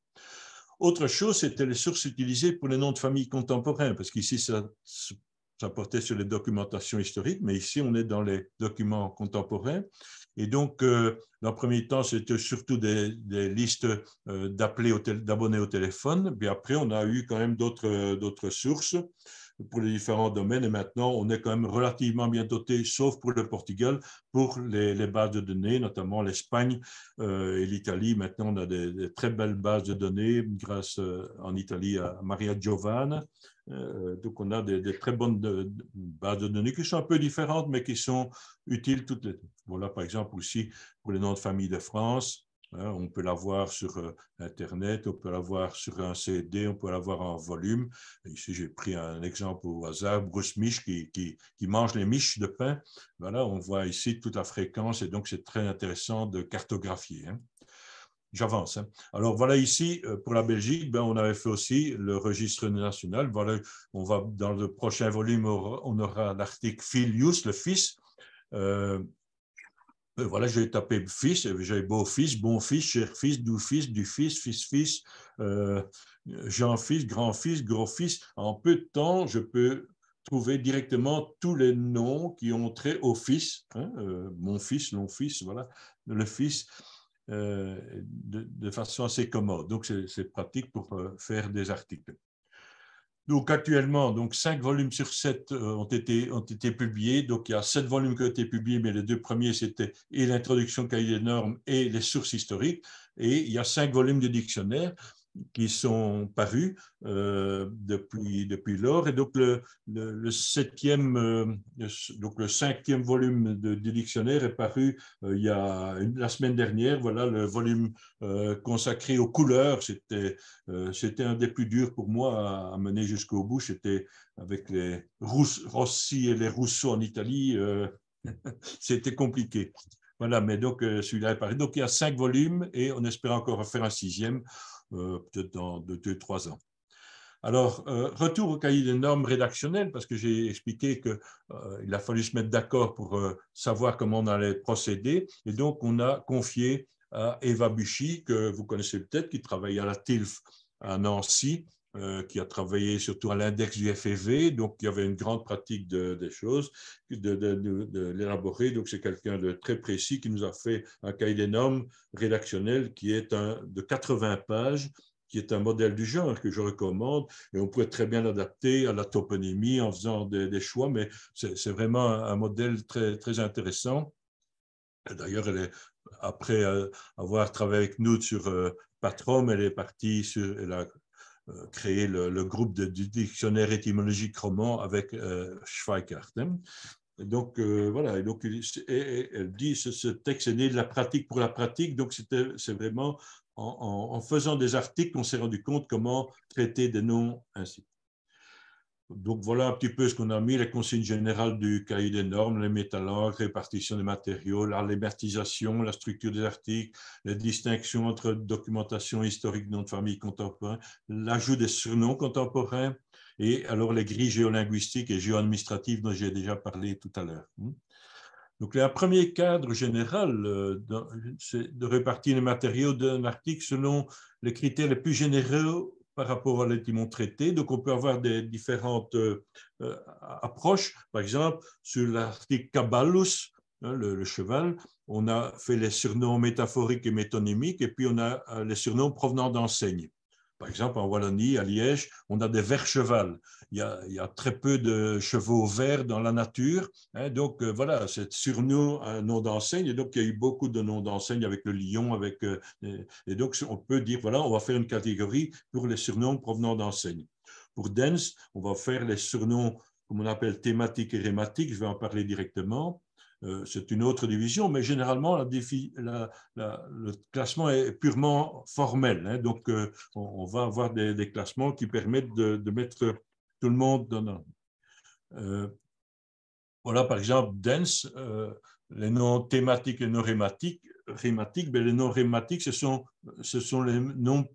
Autre chose, c'était les sources utilisées pour les noms de famille contemporains, parce qu'ici, ça ça portait sur les documentations historiques, mais ici, on est dans les documents contemporains. Et donc, euh, dans le premier temps, c'était surtout des, listes euh, d'abonnés au, téléphone. Puis après, on a eu quand même euh, d'autres sources pour les différents domaines. Et maintenant, on est quand même relativement bien doté, sauf pour le Portugal, pour les, bases de données, notamment l'Espagne et l'Italie. Maintenant, on a des, très belles bases de données grâce en Italie à Maria Giovanna, euh, donc, on a des, très bonnes bases de données qui sont un peu différentes, mais qui sont utiles toutes les. Voilà, par exemple, aussi pour les noms de famille de France, hein, on peut l'avoir sur euh, Internet, on peut l'avoir sur un CD, on peut l'avoir en volume. Ici, j'ai pris un exemple au hasard, Bruce Mich qui, mange les miches de pain. Voilà, on voit ici toute la fréquence et donc c'est très intéressant de cartographier. Hein. J'avance. Hein. Alors voilà ici, euh, pour la Belgique, ben, on avait fait aussi le registre national. Voilà, on va, dans le prochain volume, on aura l'article Filius, le fils. Euh, euh, voilà, j'ai tapé fils, j'ai beau-fils, bon-fils, cher-fils, doux-fils, du-fils, fils-fils, euh, Jean-fils, grand-fils, gros-fils. En peu de temps, je peux trouver directement tous les noms qui ont trait au fils, hein, mon fils, long fils, voilà, le fils. Euh, de, façon assez commode. Donc, c'est pratique pour euh, faire des articles. Donc, actuellement, donc, cinq volumes sur sept euh, ont été, ont été publiés. Donc, il y a sept volumes qui ont été publiés, mais les deux premiers, c'était et l'introduction cahier des normes et les sources historiques. Et il y a cinq volumes de dictionnaire qui sont parus euh, depuis, depuis lors. Et donc le, le, euh, donc le cinquième volume de, du dictionnaire est paru euh, il y a la semaine dernière. Voilà le volume consacré aux couleurs. C'était un des plus durs pour moi à, mener jusqu'au bout. C'était avec les Rossi et les Rousseau en Italie. [laughs] c'était compliqué. Voilà, mais donc celui-là est paru. Donc il y a cinq volumes et on espère encore faire un sixième. Euh, peut-être dans deux trois ans. Alors, euh, retour au cahier des normes rédactionnelles, parce que j'ai expliqué qu'il euh, il a fallu se mettre d'accord pour savoir comment on allait procéder. Et donc, on a confié à Eva Buchy, que vous connaissez peut-être, qui travaille à la TILF à Nancy, euh, qui a travaillé surtout à l'index du FEV, donc il y avait une grande pratique de, des choses, de, l'élaborer. Donc c'est quelqu'un de très précis qui nous a fait un cahier des normes rédactionnel qui est un, de 80 pages qui est un modèle du genre que je recommande, et on pourrait très bien l'adapter à la toponymie en faisant des, choix, mais c'est vraiment un, modèle très, très intéressant. D'ailleurs, après euh, avoir travaillé avec nous sur euh, Patrom, elle est partie sur, la euh, créé le, groupe du dictionnaire étymologique roman avec euh, Schweikart. donc euh, voilà, et donc elle dit ce, ce, texte est né de la pratique pour la pratique, donc c'est vraiment en, en, faisant des articles qu'on s'est rendu compte comment traiter des noms ainsi. Donc voilà un petit peu ce qu'on a mis, les consignes générales du cahier des normes, les métallangues, répartition des matériaux, la libertisation, la structure des articles, les distinctions entre documentation historique, nom de famille contemporain, l'ajout des surnoms contemporains et alors les grilles géolinguistiques et géoadministratives dont j'ai déjà parlé tout à l'heure. Donc, le premier cadre général, euh, c'est de répartir les matériaux d'un article selon les critères les plus généraux par rapport à l'étiment traité. Donc, on peut avoir des différentes euh, euh, approches. Par exemple, sur l'article Caballus, hein, le, le, cheval, on a fait les surnoms métaphoriques et métonymiques, et puis on a euh, les surnoms provenant d'enseignes. Par exemple, en Wallonie, à Liège, on a des verts chevals. Il y a, très peu de chevaux verts dans la nature. Hein. donc, euh, voilà, c'est sur nous un euh, nom d'enseigne. Et donc, il y a eu beaucoup de noms d'enseigne avec le lion. Avec, euh, et donc, on peut dire, voilà, on va faire une catégorie pour les surnoms provenant d'enseignes. Pour Dens, on va faire les surnoms, comme on appelle thématiques et rématiques. Je vais en parler directement. Euh, c'est une autre division, mais généralement, le classement est purement formel. Hein. donc, euh, on, va avoir des, classements qui permettent de, mettre tout le monde dans un. Euh, voilà, par exemple, dense », les noms thématiques et non rhématiques. rhématiques ben, les noms rhématiques, ce sont, ce sont les noms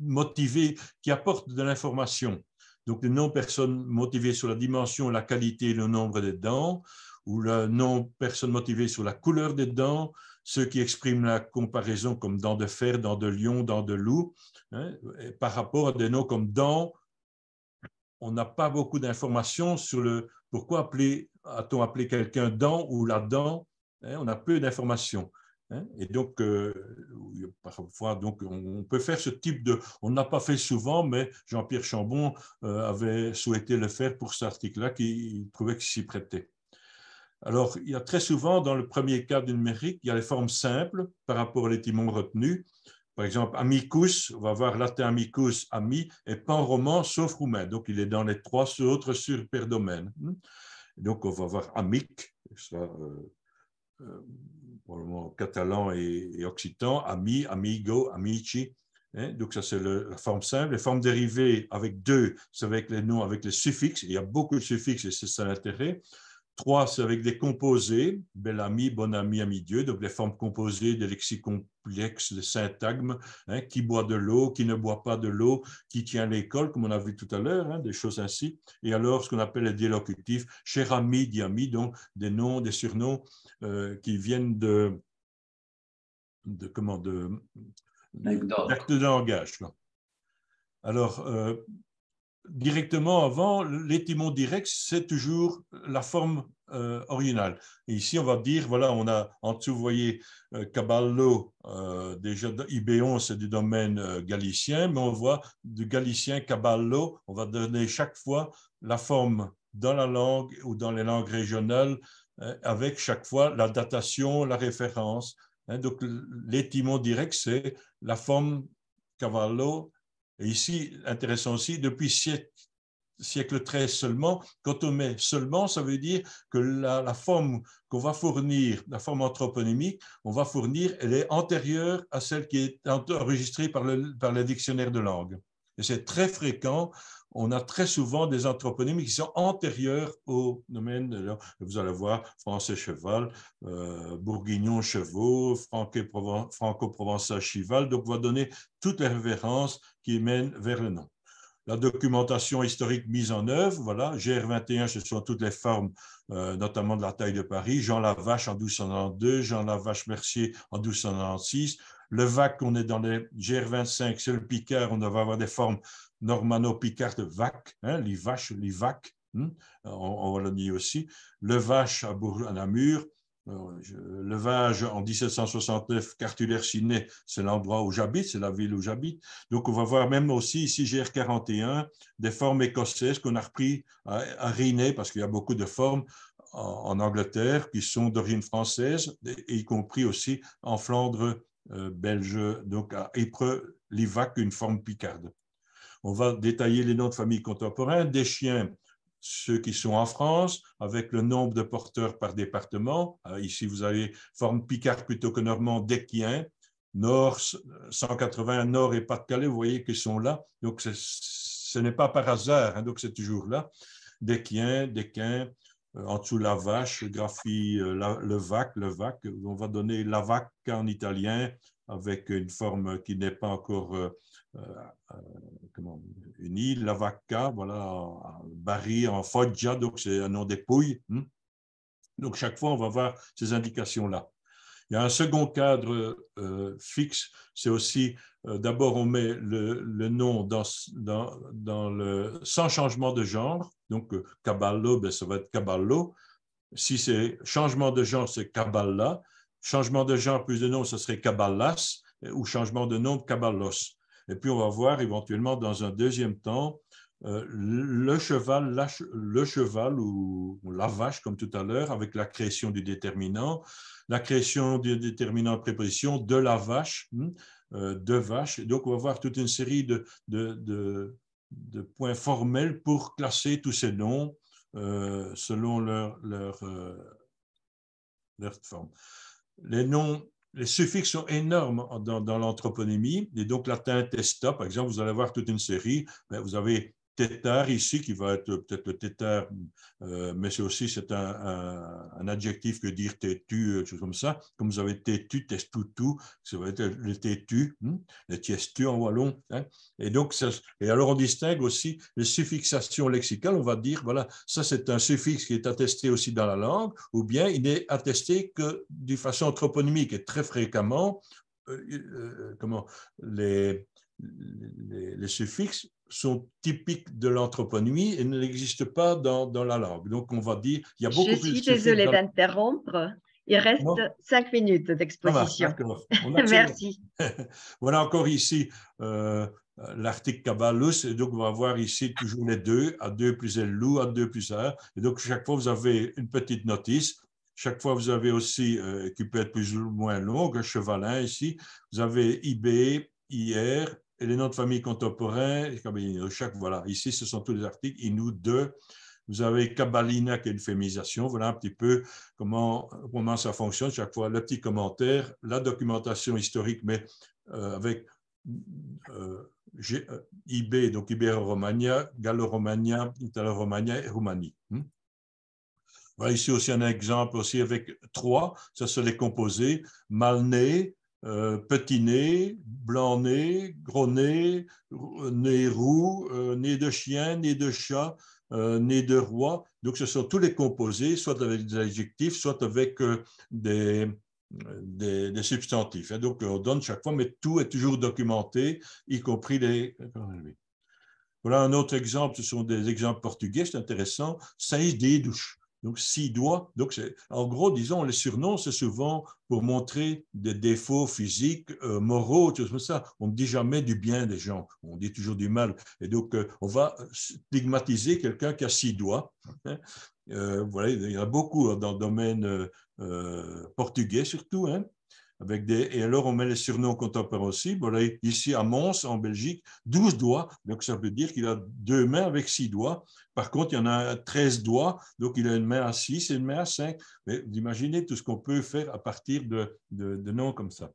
motivés qui apportent de l'information. Donc, les noms personnes motivées sur la dimension, la qualité et le nombre des dents ou le nom personne motivée sur la couleur des dents, ceux qui expriment la comparaison comme dents de fer, dents de lion, dents de loup, hein, par rapport à des noms comme dents, on n'a pas beaucoup d'informations sur le pourquoi appeler, a-t-on appelé quelqu'un dent ou la dent, hein, on a peu d'informations. Hein, et donc, euh, parfois, donc, on peut faire ce type de... On n'a pas fait souvent, mais Jean-Pierre Chambon euh, avait souhaité le faire pour cet article-là, qu'il trouvait qu'il s'y prêtait. Alors, il y a très souvent, dans le premier cas du numérique, il y a les formes simples par rapport à l'étymon retenus. Par exemple, amicus, on va voir latin amicus, ami, et pan-roman, sauf roumain. Donc, il est dans les trois autres superdomaines. Donc, on va voir amic, c'est euh, euh, probablement catalan et, occitan, ami, amigo, amici. Hein. Donc, ça, c'est la forme simple. Les formes dérivées avec deux, c'est avec les noms, avec les suffixes. Il y a beaucoup de suffixes et c'est ça l'intérêt. Trois, c'est avec des composés, bel ami, bon ami, ami Dieu, donc les formes composées des lexiques complexes, des syntagmes, hein, qui boit de l'eau, qui ne boit pas de l'eau, qui tient l'école, comme on a vu tout à l'heure, hein, des choses ainsi. Et alors, ce qu'on appelle les délocutifs, cher ami, diami, donc des noms, des surnoms euh, qui viennent de, de comment, de, de langage. Alors, euh, directement avant, l'étymon direct, c'est toujours la forme euh, originale. ici, on va dire, voilà, on a en dessous, vous voyez, euh, Caballo, euh, déjà, Ibéon, c'est du domaine galicien, mais on voit du galicien Caballo, on va donner chaque fois la forme dans la langue ou dans les langues régionales, avec chaque fois la datation, la référence. Hein. donc, l'étymon direct, c'est la forme Caballo et ici, intéressant aussi, depuis siècle, siècle XIII seulement, quand on met seulement, ça veut dire que la, forme qu'on va fournir, la forme anthroponymique, on va fournir, elle est antérieure à celle qui est enregistrée par le, par le dictionnaire de langue. Et c'est très fréquent on a très souvent des anthroponymes qui sont antérieurs au domaine. De vous allez voir français cheval, euh, bourguignon chevaux, franco-provençal cheval. Donc, on va donner toutes les références qui mènent vers le nom. La documentation historique mise en œuvre, voilà, GR21, ce sont toutes les formes, euh, notamment de la taille de Paris, Jean Lavache en 1292, Jean Lavache Mercier en 1296, le VAC, on est dans les GR25, c'est le Picard, on va avoir des formes normano-picarde VAC, l'ivache hein, »,« les hein, on va le aussi, le vache à, Namur, euh, Levage en 1769, Cartulaire-Ciné, c'est l'endroit où j'habite, c'est la ville où j'habite. Donc, on va voir même aussi ici, GR41, des formes écossaises qu'on a repris à, à parce qu'il y a beaucoup de formes en, Angleterre qui sont d'origine française, y compris aussi en Flandre euh, belge, donc à Ypres, Livac, une forme picarde. On va détailler les noms de familles contemporains des chiens, ceux qui sont en France, avec le nombre de porteurs par département. Euh, ici, vous avez forme Picard plutôt que Normand, d'Equien, Nord 180, Nord et Pas-de-Calais, vous voyez qu'ils sont là. Donc, ce n'est pas par hasard, hein, donc c'est toujours là. des des euh, en dessous euh, la vache, graphie le vac, le vac. On va donner la Lavac en italien avec une forme qui n'est pas encore euh, euh, euh, une île, Lavaca, voilà, Bari, en Foggia, donc c'est un nom des Pouilles. Hmm. Donc chaque fois, on va voir ces indications-là. Il y a un second cadre euh, fixe, c'est aussi, d'abord, on met le, nom dans, le, sans changement de genre, donc Caballo, ben, ça va être Caballo. Si c'est changement de genre, c'est Caballa. Changement de genre plus de nom, ce serait Caballas, ou changement de nom, Caballos. Et puis, on va voir éventuellement dans un deuxième temps euh, le cheval, le cheval ou, la vache, comme tout à l'heure, avec la création du déterminant, la création du déterminant préposition de la vache, hmm, euh, de vache. donc, on va voir toute une série de, points formels pour classer tous ces noms euh, selon leur, leur forme. Les noms les suffixes sont énormes dans, dans l'anthroponymie. Et donc, latin testa, par exemple, vous allez voir toute une série. Ben, vous avez Tétard, ici, qui va être euh, peut-être le tétard, euh, mais c'est aussi c'est un, un, adjectif que dire têtu, euh, chose comme ça. Comme vous avez têtu, testutu, ça va être le têtu, hmm, le tiestu en wallon. Hein. Et donc, et alors on distingue aussi les suffixations lexicales. On va dire, voilà, ça c'est un suffixe qui est attesté aussi dans la langue, ou bien il n'est attesté que d'une façon anthroponymique. et très fréquemment. comment les, les, les, suffixes sont typiques de l'anthroponymie et ne l'existent pas dans, dans, la langue. Donc, on va dire, il y a beaucoup Je plus... Je suis désolée d'interrompre. Il reste cinq minutes d'exposition. Ah bah, [laughs] Merci. [laughs] voilà encore ici euh, l'article Caballus. Et donc, on va voir ici toujours les deux, à 2 plus L loup, à 2 plus R. Et donc, chaque fois, vous avez une petite notice. Chaque fois, vous avez aussi, euh, qui peut être plus ou moins longue, un chevalin ici. Vous avez IB, IR, et les noms de famille contemporains, voilà, ici, ce sont tous les articles, Inou 2, vous avez Kabalina qui est une féminisation, voilà un petit peu comment, comment ça fonctionne chaque fois, le petit commentaire, la documentation historique, mais euh, avec euh, euh, IB, donc Ibero-Romagna, Gallo-Romagna, Italo-Romagna et Roumanie. Hmm. Voilà ici aussi un exemple aussi avec trois, ça se les composés, Malné, euh, petit nez, blanc nez, gros nez, euh, nez roux, euh, nez de chien, nez de chat, nez de roi. Donc, ce sont tous les composés, soit avec des adjectifs, soit avec des, substantifs. Et hein. donc, on donne chaque fois, mais tout est toujours documenté, y compris les. Voilà un autre exemple, ce sont des exemples portugais, c'est intéressant. Seis des donc, six doigts. Donc, en gros, disons, les surnoms, c'est souvent pour montrer des défauts physiques, euh, moraux, tout ça. On ne dit jamais du bien des gens, on dit toujours du mal. Et donc, euh, on va stigmatiser quelqu'un qui a six doigts. Hein. Euh, voilà, il y en a beaucoup hein, dans le domaine portugais surtout. Hein et alors, on met les surnoms contemporains aussi. ici, à Mons, en Belgique, 12 doigts. Donc, ça veut dire qu'il a deux mains avec six doigts. Par contre, il y en a 13 doigts. Donc, il a une main à 6 et une main à 5. Mais vous imaginez tout ce qu'on peut faire à partir de, de, de noms comme ça.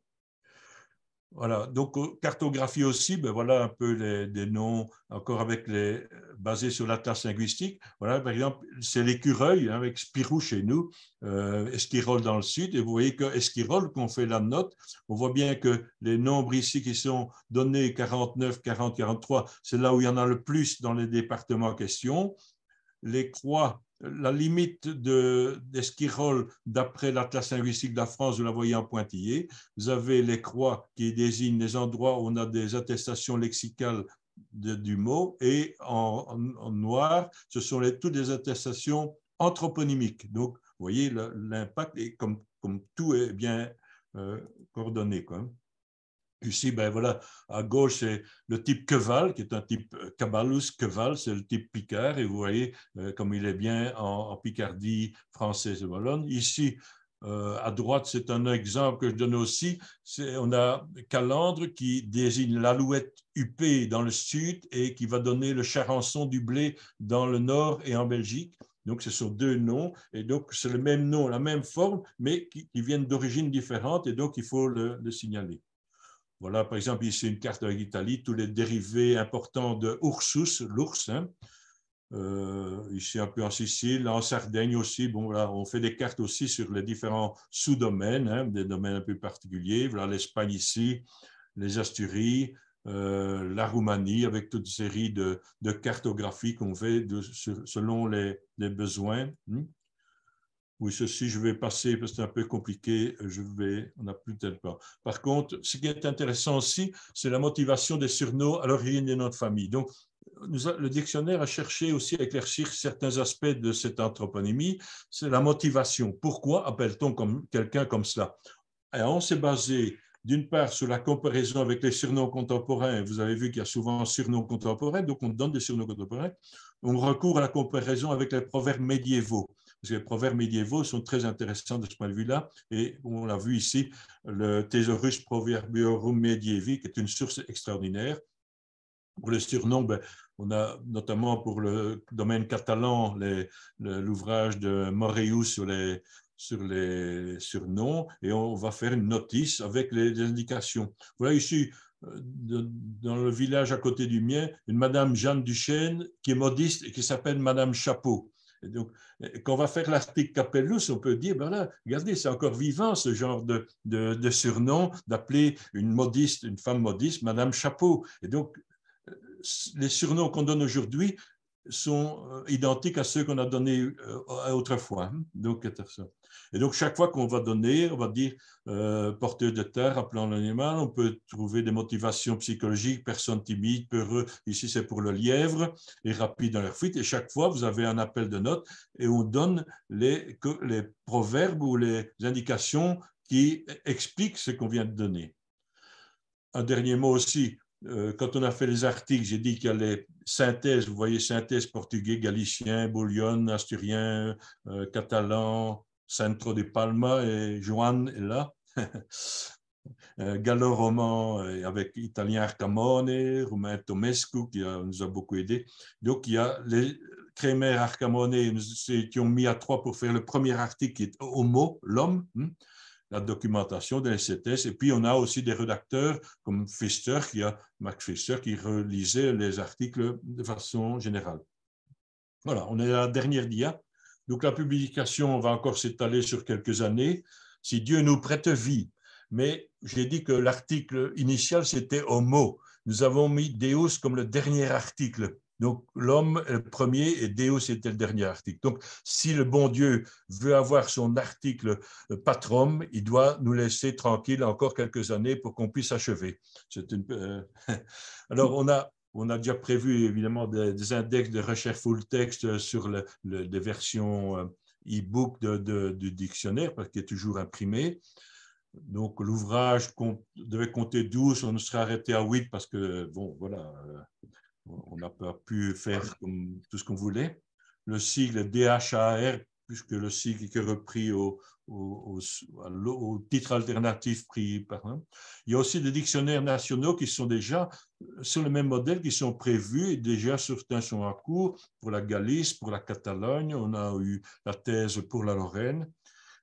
Voilà, donc euh, cartographie aussi, ben voilà un peu les, des noms, encore avec les, basés sur la tasse linguistique. Voilà, par exemple, c'est l'écureuil hein, avec Spirou chez nous, euh, Esquirol dans le sud, et vous voyez que Esquirol, qu'on fait la note, on voit bien que les nombres ici qui sont donnés 49, 40, 43, c'est là où il y en a le plus dans les départements en question. Les croix, la limite de, d'Esquirol, d'après l'Atlas linguistique de la France, vous la voyez en pointillé. Vous avez les croix qui désignent les endroits où on a des attestations lexicales du mot, et en, noir, ce sont les, toutes des attestations anthroponymiques. Donc, vous voyez l'impact, et comme, tout est bien euh, coordonné. Hein. Ici, ben voilà, à gauche, c'est le type queval qui est un type euh, Cabalus queval c'est le type Picard, et vous voyez euh, comme il est bien en, Picardie française et wallonne. Ici, euh, à droite, c'est un exemple que je donne aussi. On a Calandre qui désigne l'alouette huppée dans le sud et qui va donner le charançon du blé dans le nord et en Belgique. Donc, ce sont deux noms, et donc c'est le même nom, la même forme, mais qui, viennent d'origines différentes, et donc il faut le signaler. Voilà, par exemple, ici une carte avec l'Italie, tous les dérivés importants de Ursus, l'ours. Hein. Euh, ici un peu en Sicile, en Sardaigne aussi. Bon, là, on fait des cartes aussi sur les différents sous-domaines, hein, des domaines un peu particuliers. Voilà l'Espagne ici, les Asturies, euh, la Roumanie, avec toute une série de, cartographies qu'on fait selon les, besoins. Hein oui, ceci, je vais passer parce que c'est un peu compliqué, je vais, on n'a plus tel pas. Par contre, ce qui est intéressant aussi, c'est la motivation des surnoms à l'origine de notre famille. Donc, le dictionnaire a cherché aussi à éclaircir certains aspects de cette anthroponymie, c'est la motivation. Pourquoi appelle-t-on quelqu'un comme cela Et On s'est basé d'une part sur la comparaison avec les surnoms contemporains. Vous avez vu qu'il y a souvent un surnom contemporain, donc on donne des surnoms contemporains. On recourt à la comparaison avec les proverbes médiévaux parce que les proverbes médiévaux sont très intéressants de ce point de vue-là. Et on l'a vu ici, le Thesaurus Proverbiorum Medievi, qui est une source extraordinaire. Pour le surnom, ben, on a notamment pour le domaine catalan l'ouvrage de Moreus sur les, sur les surnoms et on va faire une notice avec les, indications. Voilà ici, euh, dans le village à côté du mien, une Madame Jeanne Duchesne qui est modiste et qui s'appelle Madame Chapeau. Donc, quand on va faire l'article Capellus, on peut dire, ben regardez, c'est encore vivant ce genre de, de surnom d'appeler une modiste, une femme modiste, Madame Chapeau. Et donc, euh, les surnoms qu'on donne aujourd'hui sont euh, identiques à ceux qu'on a donnés euh, autrefois. Hein. Donc, et donc, chaque fois qu'on va donner, on va dire euh, porteur de terre, appelant l'animal, on peut trouver des motivations psychologiques, personne timide, peureux, ici c'est pour le lièvre, et rapide dans leur fuite. Et chaque fois, vous avez un appel de notes et on donne les, les proverbes ou les indications qui expliquent ce qu'on vient de donner. Un dernier mot aussi, euh, quand on a fait les articles, j'ai dit qu'il y a les synthèses, vous voyez, synthèse portugais, galicien, bouillon, asturien, euh, catalan, Centro de Palma, et Joan est là. [laughs] Euh, gallo-roman avec italien Arcamone, roumain Tomescu qui nous a beaucoup aidé. Donc il y a les crémeurs Arcamone, nous étions mis à trois pour faire le premier article qui est Homo, l'homme. Hein la documentation des CTS, Et puis, on a aussi des rédacteurs comme Pfister, qui a, Max qui relisait les articles de façon générale. Voilà, on est à la dernière dia. Donc, la publication va encore s'étaler sur quelques années. Si Dieu nous prête vie, mais j'ai dit que l'article initial, c'était Homo. Nous avons mis Deus comme le dernier article donc l'homme est le premier et Déo, c'était le dernier article. Donc si le bon Dieu veut avoir son article euh, patron il doit nous laisser tranquille encore quelques années pour qu'on puisse achever. Euh, [laughs] alors on a on a déjà prévu évidemment des, index de recherche full text sur les versions euh, e-book du dictionnaire, parce qu'il est toujours imprimé. Donc l'ouvrage devait compter 12, on serait arrêté à 8 parce que, bon, voilà, on n'a pas pu faire tout ce qu'on voulait. Le sigle DHAR, puisque le sigle qui est repris au, titre alternatif pris par Il y a aussi des dictionnaires nationaux qui sont déjà sur le même modèle, qui sont prévus, et déjà certains sont en cours pour la Galice, pour la Catalogne, on a eu la thèse pour la Lorraine.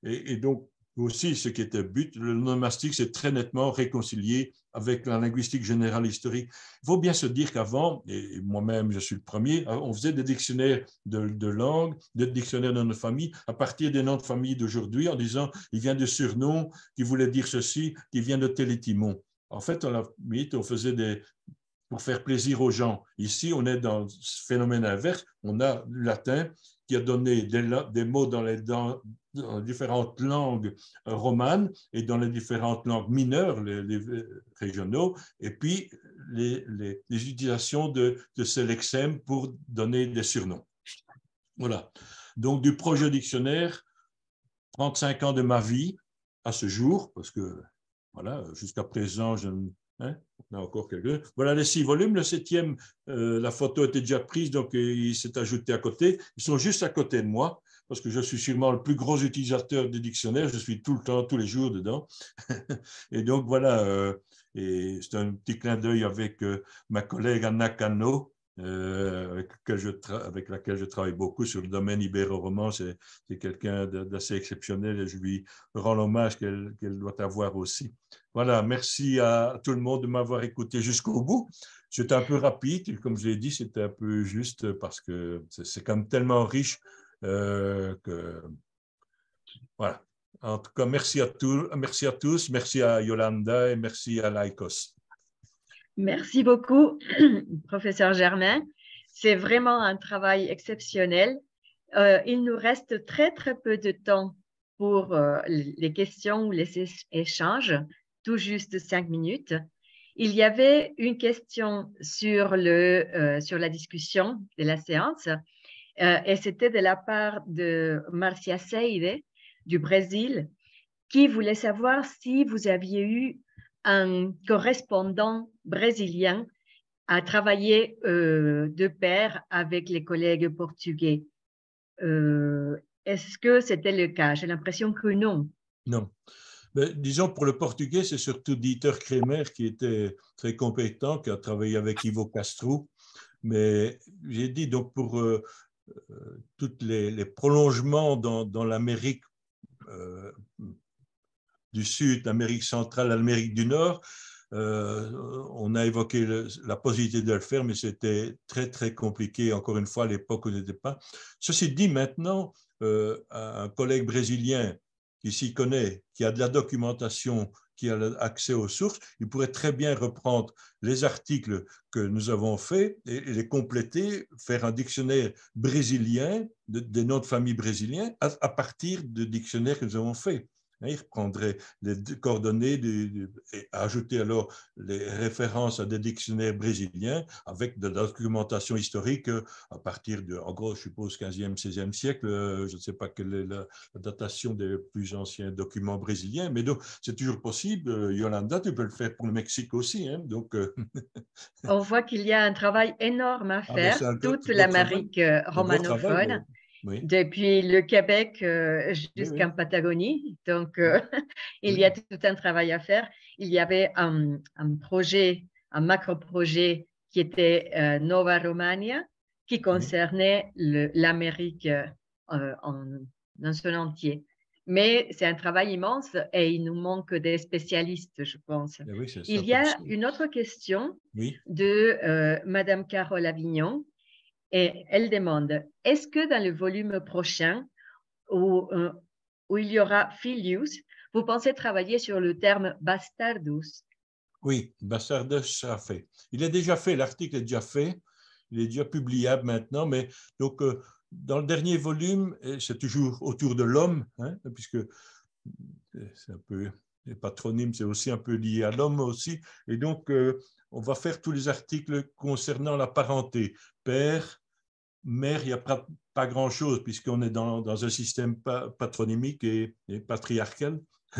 et donc, aussi ce qui était but. Le nomastique s'est très nettement réconcilié avec la linguistique générale historique. Il faut bien se dire qu'avant, et moi-même je suis le premier, euh, on faisait des dictionnaires de, de langue, des dictionnaires de nos familles, à partir des noms de famille d'aujourd'hui, en disant il vient de surnom, qui voulait dire ceci, qui vient de Télétimon. En fait, on, a, on faisait des, pour faire plaisir aux gens. Ici, on est dans ce phénomène inverse. On a le latin qui a donné des, mots dans les, dans, différentes langues euh, romanes et dans les différentes langues mineures, les, euh, régionaux, et puis les, utilisations de, de ces lexèmes pour donner des surnoms. Voilà. Donc, du projet dictionnaire, 35 ans de ma vie à ce jour, parce que, voilà, jusqu'à présent, je hein, On a encore quelques. Voilà les six volumes. Le septième, euh, la photo était déjà prise, donc il s'est ajouté à côté. Ils sont juste à côté de moi parce que je suis sûrement le plus gros utilisateur des dictionnaires, je suis tout le temps, tous les jours dedans. [laughs] et donc voilà, euh, et c'est un petit clin d'œil avec euh, ma collègue Anna Cano, euh, avec, laquelle je avec, laquelle je travaille beaucoup sur le domaine ibéro-roman. C'est quelqu'un d'assez exceptionnel et je lui rends l'hommage qu'elle doit avoir aussi. Voilà, merci à tout le monde de m'avoir écouté jusqu'au bout. C'était un peu rapide, comme je l'ai dit, c'était un peu juste parce que c'est quand même tellement riche euh, que, voilà. En tout cas, merci à, merci à tous, merci à Yolanda et merci à Laikos. Merci beaucoup, [clears throat] professeur Germain. C'est vraiment un travail exceptionnel. Euh, il nous reste très, très peu de temps pour euh, les questions ou les échanges, tout juste cinq minutes. Il y avait une question sur, le, sur la discussion de la séance. Euh, et c'était de la part de Marcia Seide du Brésil, qui voulait savoir si vous aviez eu un correspondant brésilien à travailler euh, de pair avec les collègues portugais. Euh, est-ce que c'était le cas J'ai l'impression que non. Non. disons, pour le portugais, c'est surtout Dieter Kremer qui était très compétent, qui a travaillé avec Ivo Castro. Mais j'ai dit, donc pour euh, tous les, prolongements dans, l'Amérique euh, du Sud, l'Amérique centrale, l'Amérique du Nord. Euh, on a évoqué la possibilité de le faire, mais c'était très, très compliqué, encore une fois, à l'époque où n'était pas. Ceci dit, maintenant, un collègue brésilien qui s'y connaît, qui a de la documentation qui a accès aux sources, il pourrait très bien reprendre les articles que nous avons faits et, les compléter, faire un dictionnaire brésilien, des noms de famille brésiliens, à, partir du dictionnaire que nous avons fait. Hein, il prendrait les coordonnées du, et ajouter alors les références à des dictionnaires brésiliens avec de la documentation historique euh, à partir de, en gros, je suppose, 15e, 16e siècle. Euh, je ne sais pas quelle est la, datation des plus anciens documents brésiliens, mais donc c'est toujours possible. Euh, Yolanda, tu peux le faire pour le Mexique aussi. Hein, donc, [laughs] On voit qu'il y a un travail énorme à ah, faire, toute l'Amérique romanophone depuis le Québec euh, jusqu'en Patagonie. Donc, euh, [laughs] il y a tout un travail à faire. Il y avait un, projet, un macro-projet qui était euh, Nova Romagna, qui concernait l'Amérique en, dans son entier. Mais c'est un travail immense et il nous manque des spécialistes, je pense. Eh il y a une autre question de Madame Carole Avignon et elle demande, est-ce que dans le volume prochain, où, euh, où il y aura Filius, vous pensez travailler sur le terme bastardus Oui, bastardus a fait. Il est déjà fait, l'article est déjà fait, il est déjà publiable maintenant, mais donc euh, dans le dernier volume, euh, c'est toujours autour de l'homme, hein, puisque c'est un peu les patronymes, c'est aussi un peu lié à l'homme aussi, et donc on va faire tous les articles concernant la parenté, père, mère, il n'y a pas, grand-chose, puisqu'on est dans, un système patronymique et, patriarcal. [laughs]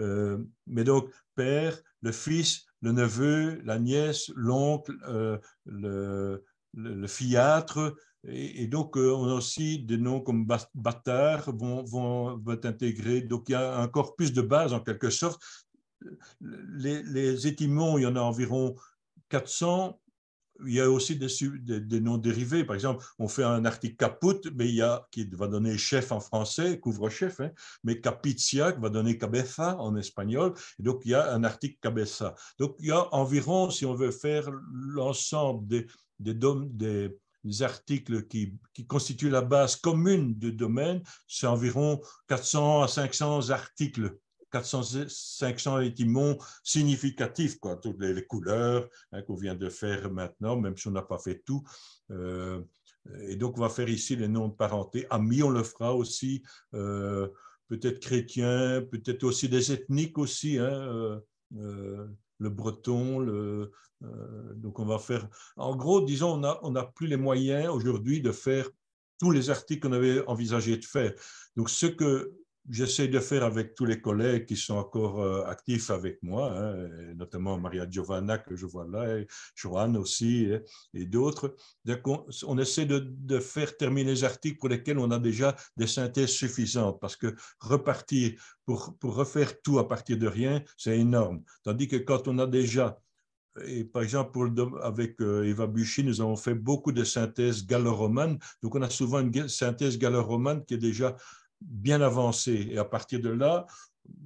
Euh, mais donc, père, le fils, le neveu, la nièce, l'oncle, euh, le, le, fiatre, et, donc euh, on a aussi des noms comme bâtard vont, vont, être intégrés. Donc il y a un corpus de base, en quelque sorte. Les, les étymons, il y en a environ 400 il y a aussi des, noms dérivés. Par exemple, on fait un article caput, mais il y a, qui va donner chef en français, couvre-chef, hein, mais capitia qui va donner cabeza en espagnol. Et donc, il y a un article cabeza. Donc, il y a environ, si on veut faire l'ensemble des, des, articles qui, qui, constituent la base commune du domaine, c'est environ 400 à 500 articles 400, 500 étymons significatifs, quoi, toutes les, couleurs hein, qu'on vient de faire maintenant, même si on n'a pas fait tout. Euh, et donc, on va faire ici les noms de parenté. Amis, on le fera aussi, euh, peut-être chrétiens, peut-être aussi des ethniques aussi, hein. euh, le breton. Le, donc, on va faire. En gros, disons, on n'a on a plus les moyens aujourd'hui de faire tous les articles qu'on avait envisagé de faire. Donc, ce que J'essaie de faire avec tous les collègues qui sont encore euh, actifs avec moi, hein, notamment Maria Giovanna que je vois là, et Joanne aussi, et, d'autres. On, essaie de, faire terminer les articles pour lesquels on a déjà des synthèses suffisantes, parce que repartir pour, refaire tout à partir de rien, c'est énorme. Tandis que quand on a déjà et par exemple, pour avec euh, Eva Buchy, nous avons fait beaucoup de synthèses gallo-romanes. Donc, on a souvent une synthèse gallo-romane qui est déjà bien avancé. Et à partir de là,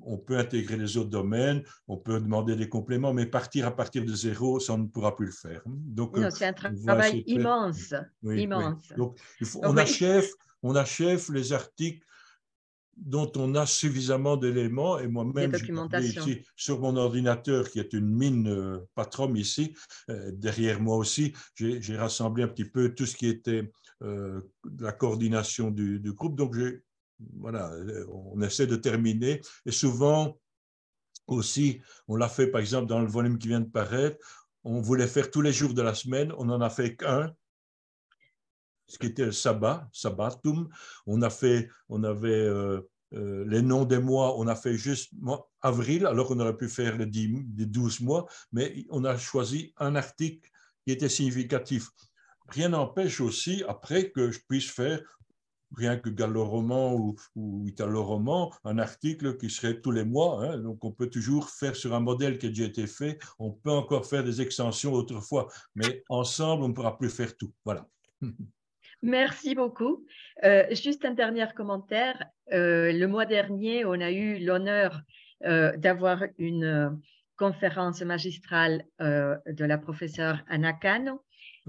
on peut intégrer les autres domaines, on peut demander des compléments, mais partir à partir de zéro, ça, on ne pourra plus le faire. Donc, euh, c'est un travail immense. immense. Donc, on, achève, on les articles dont on a suffisamment d'éléments. Et moi-même, sur mon ordinateur, qui est une mine euh, patronne ici, euh, derrière moi aussi, j'ai rassemblé un petit peu tout ce qui était la coordination du, du groupe. Donc, j'ai voilà, on essaie de terminer. Et souvent aussi, on l'a fait par exemple dans le volume qui vient de paraître, on voulait faire tous les jours de la semaine, on n'en a fait qu'un, ce qui était le sabbat, sabbatum. On, a fait, on avait euh, euh, les noms des mois, on a fait juste avril, alors qu'on aurait pu faire les 12 mois, mais on a choisi un article qui était significatif rien n'empêche aussi après que je puisse faire rien que gallo-roman ou, italo-roman, un article qui serait tous les mois. Hein, donc on peut toujours faire sur un modèle qui a déjà été fait. On peut encore faire des extensions autrefois, mais ensemble, on ne pourra plus faire tout. Voilà. [laughs] Merci beaucoup. Euh, juste un dernier commentaire. Euh, le mois dernier, on a eu l'honneur euh, d'avoir une conférence magistrale de la professeure Anna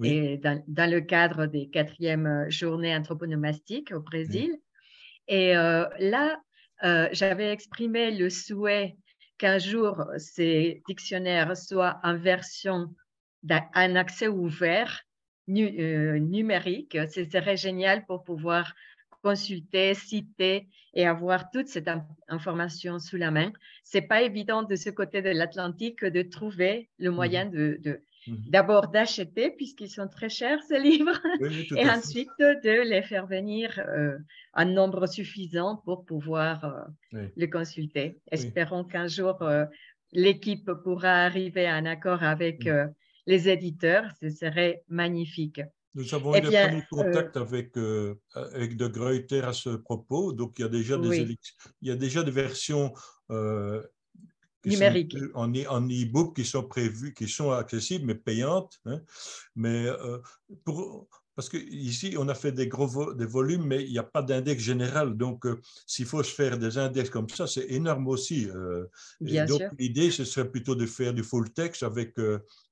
et dans, le cadre des quatrièmes euh, journées anthroponomastiques au Brésil. Et euh, là, euh, j'avais exprimé le souhait qu'un jour ces dictionnaires soient en version d'un accès ouvert numérique. Ce serait génial pour pouvoir consulter, citer et avoir toute cette information sous la main. C'est pas évident de ce côté de l'Atlantique de trouver le mmh moyen de, Mmh d'abord d'acheter, puisqu'ils sont très chers, ces livres, et ensuite de les faire venir euh, en un nombre suffisant pour pouvoir euh, les consulter. Espérons qu'un jour, euh, l'équipe pourra arriver à un accord avec mmh. les éditeurs. Ce serait magnifique. Nous avons eh eu le premier contact avec, avec De Gruyter à ce propos. Donc, il y a déjà des, il y a déjà des versions numérique. en, en e-book qui sont prévus qui sont accessibles mais payantes. Hein. mais euh, pour, parce qu'ici, on a fait des gros des volumes, mais il n'y a pas d'index général. Donc, euh, s'il faut se faire des index comme ça, c'est énorme aussi. Euh. Bien et donc, l'idée, ce serait plutôt de faire du full text avec,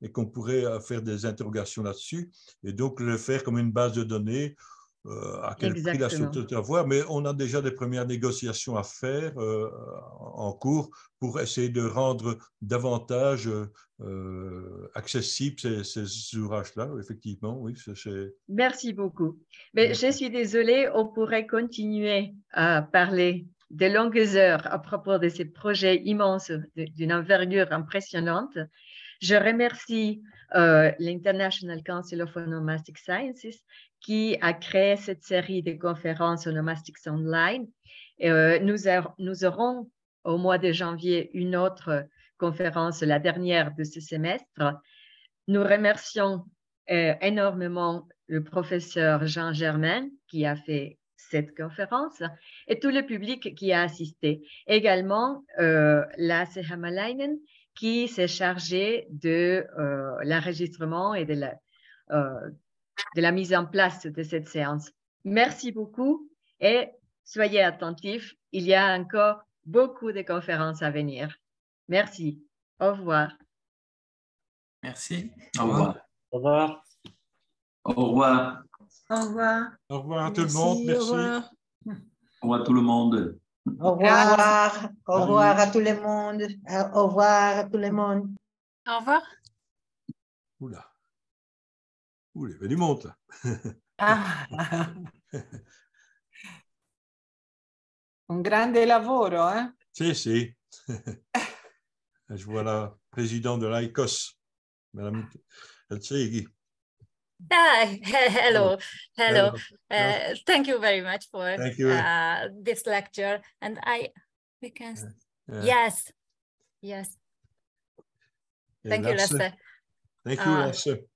et qu'on pourrait faire des interrogations là-dessus. Et donc, le faire comme une base de données euh, à quel prix la société avoir, mais on a déjà des premières négociations à faire euh, en cours pour essayer de rendre davantage euh, accessibles ces, ouvrages-là, effectivement, oui. c'est… Merci beaucoup. Mais je suis désolée, on pourrait continuer à parler de longues heures à propos de ces projets immenses d'une envergure impressionnante. Je remercie l'International Council of Onomastic Sciences qui a créé cette série de conférences Onomastics Online. Euh, nous, er-, nous, aurons au mois de janvier une autre conférence, la dernière de ce semestre. Nous remercions euh, énormément le professeur Jean Germain qui a fait cette conférence et tout le public qui a assisté. Également, euh, la Sehamalainen qui s'est chargée de euh, l'enregistrement et de la, de la mise en place de cette séance. Merci beaucoup et soyez attentifs, il y a encore beaucoup de conférences à venir. Merci. Au revoir. Merci. Au revoir. Au revoir. Au revoir. Au revoir. Au revoir à tout le monde. Merci. Au revoir à tout le monde. Au revoir. Au revoir à tout le monde. Au revoir à tout le monde. Au revoir. Oula. Ouh, les du monte là. Ah. [laughs] Un grande lavoro, eh? Sì, sì. Je vois la présidente de l'ICOS, Madame Eltseghi. Hi, ah, hello, hello. Uh, thank you very much for uh, this lecture. And I, we can, uh, yeah. yes, yes. Thank you, Lasse. Thank you, uh, Lasse.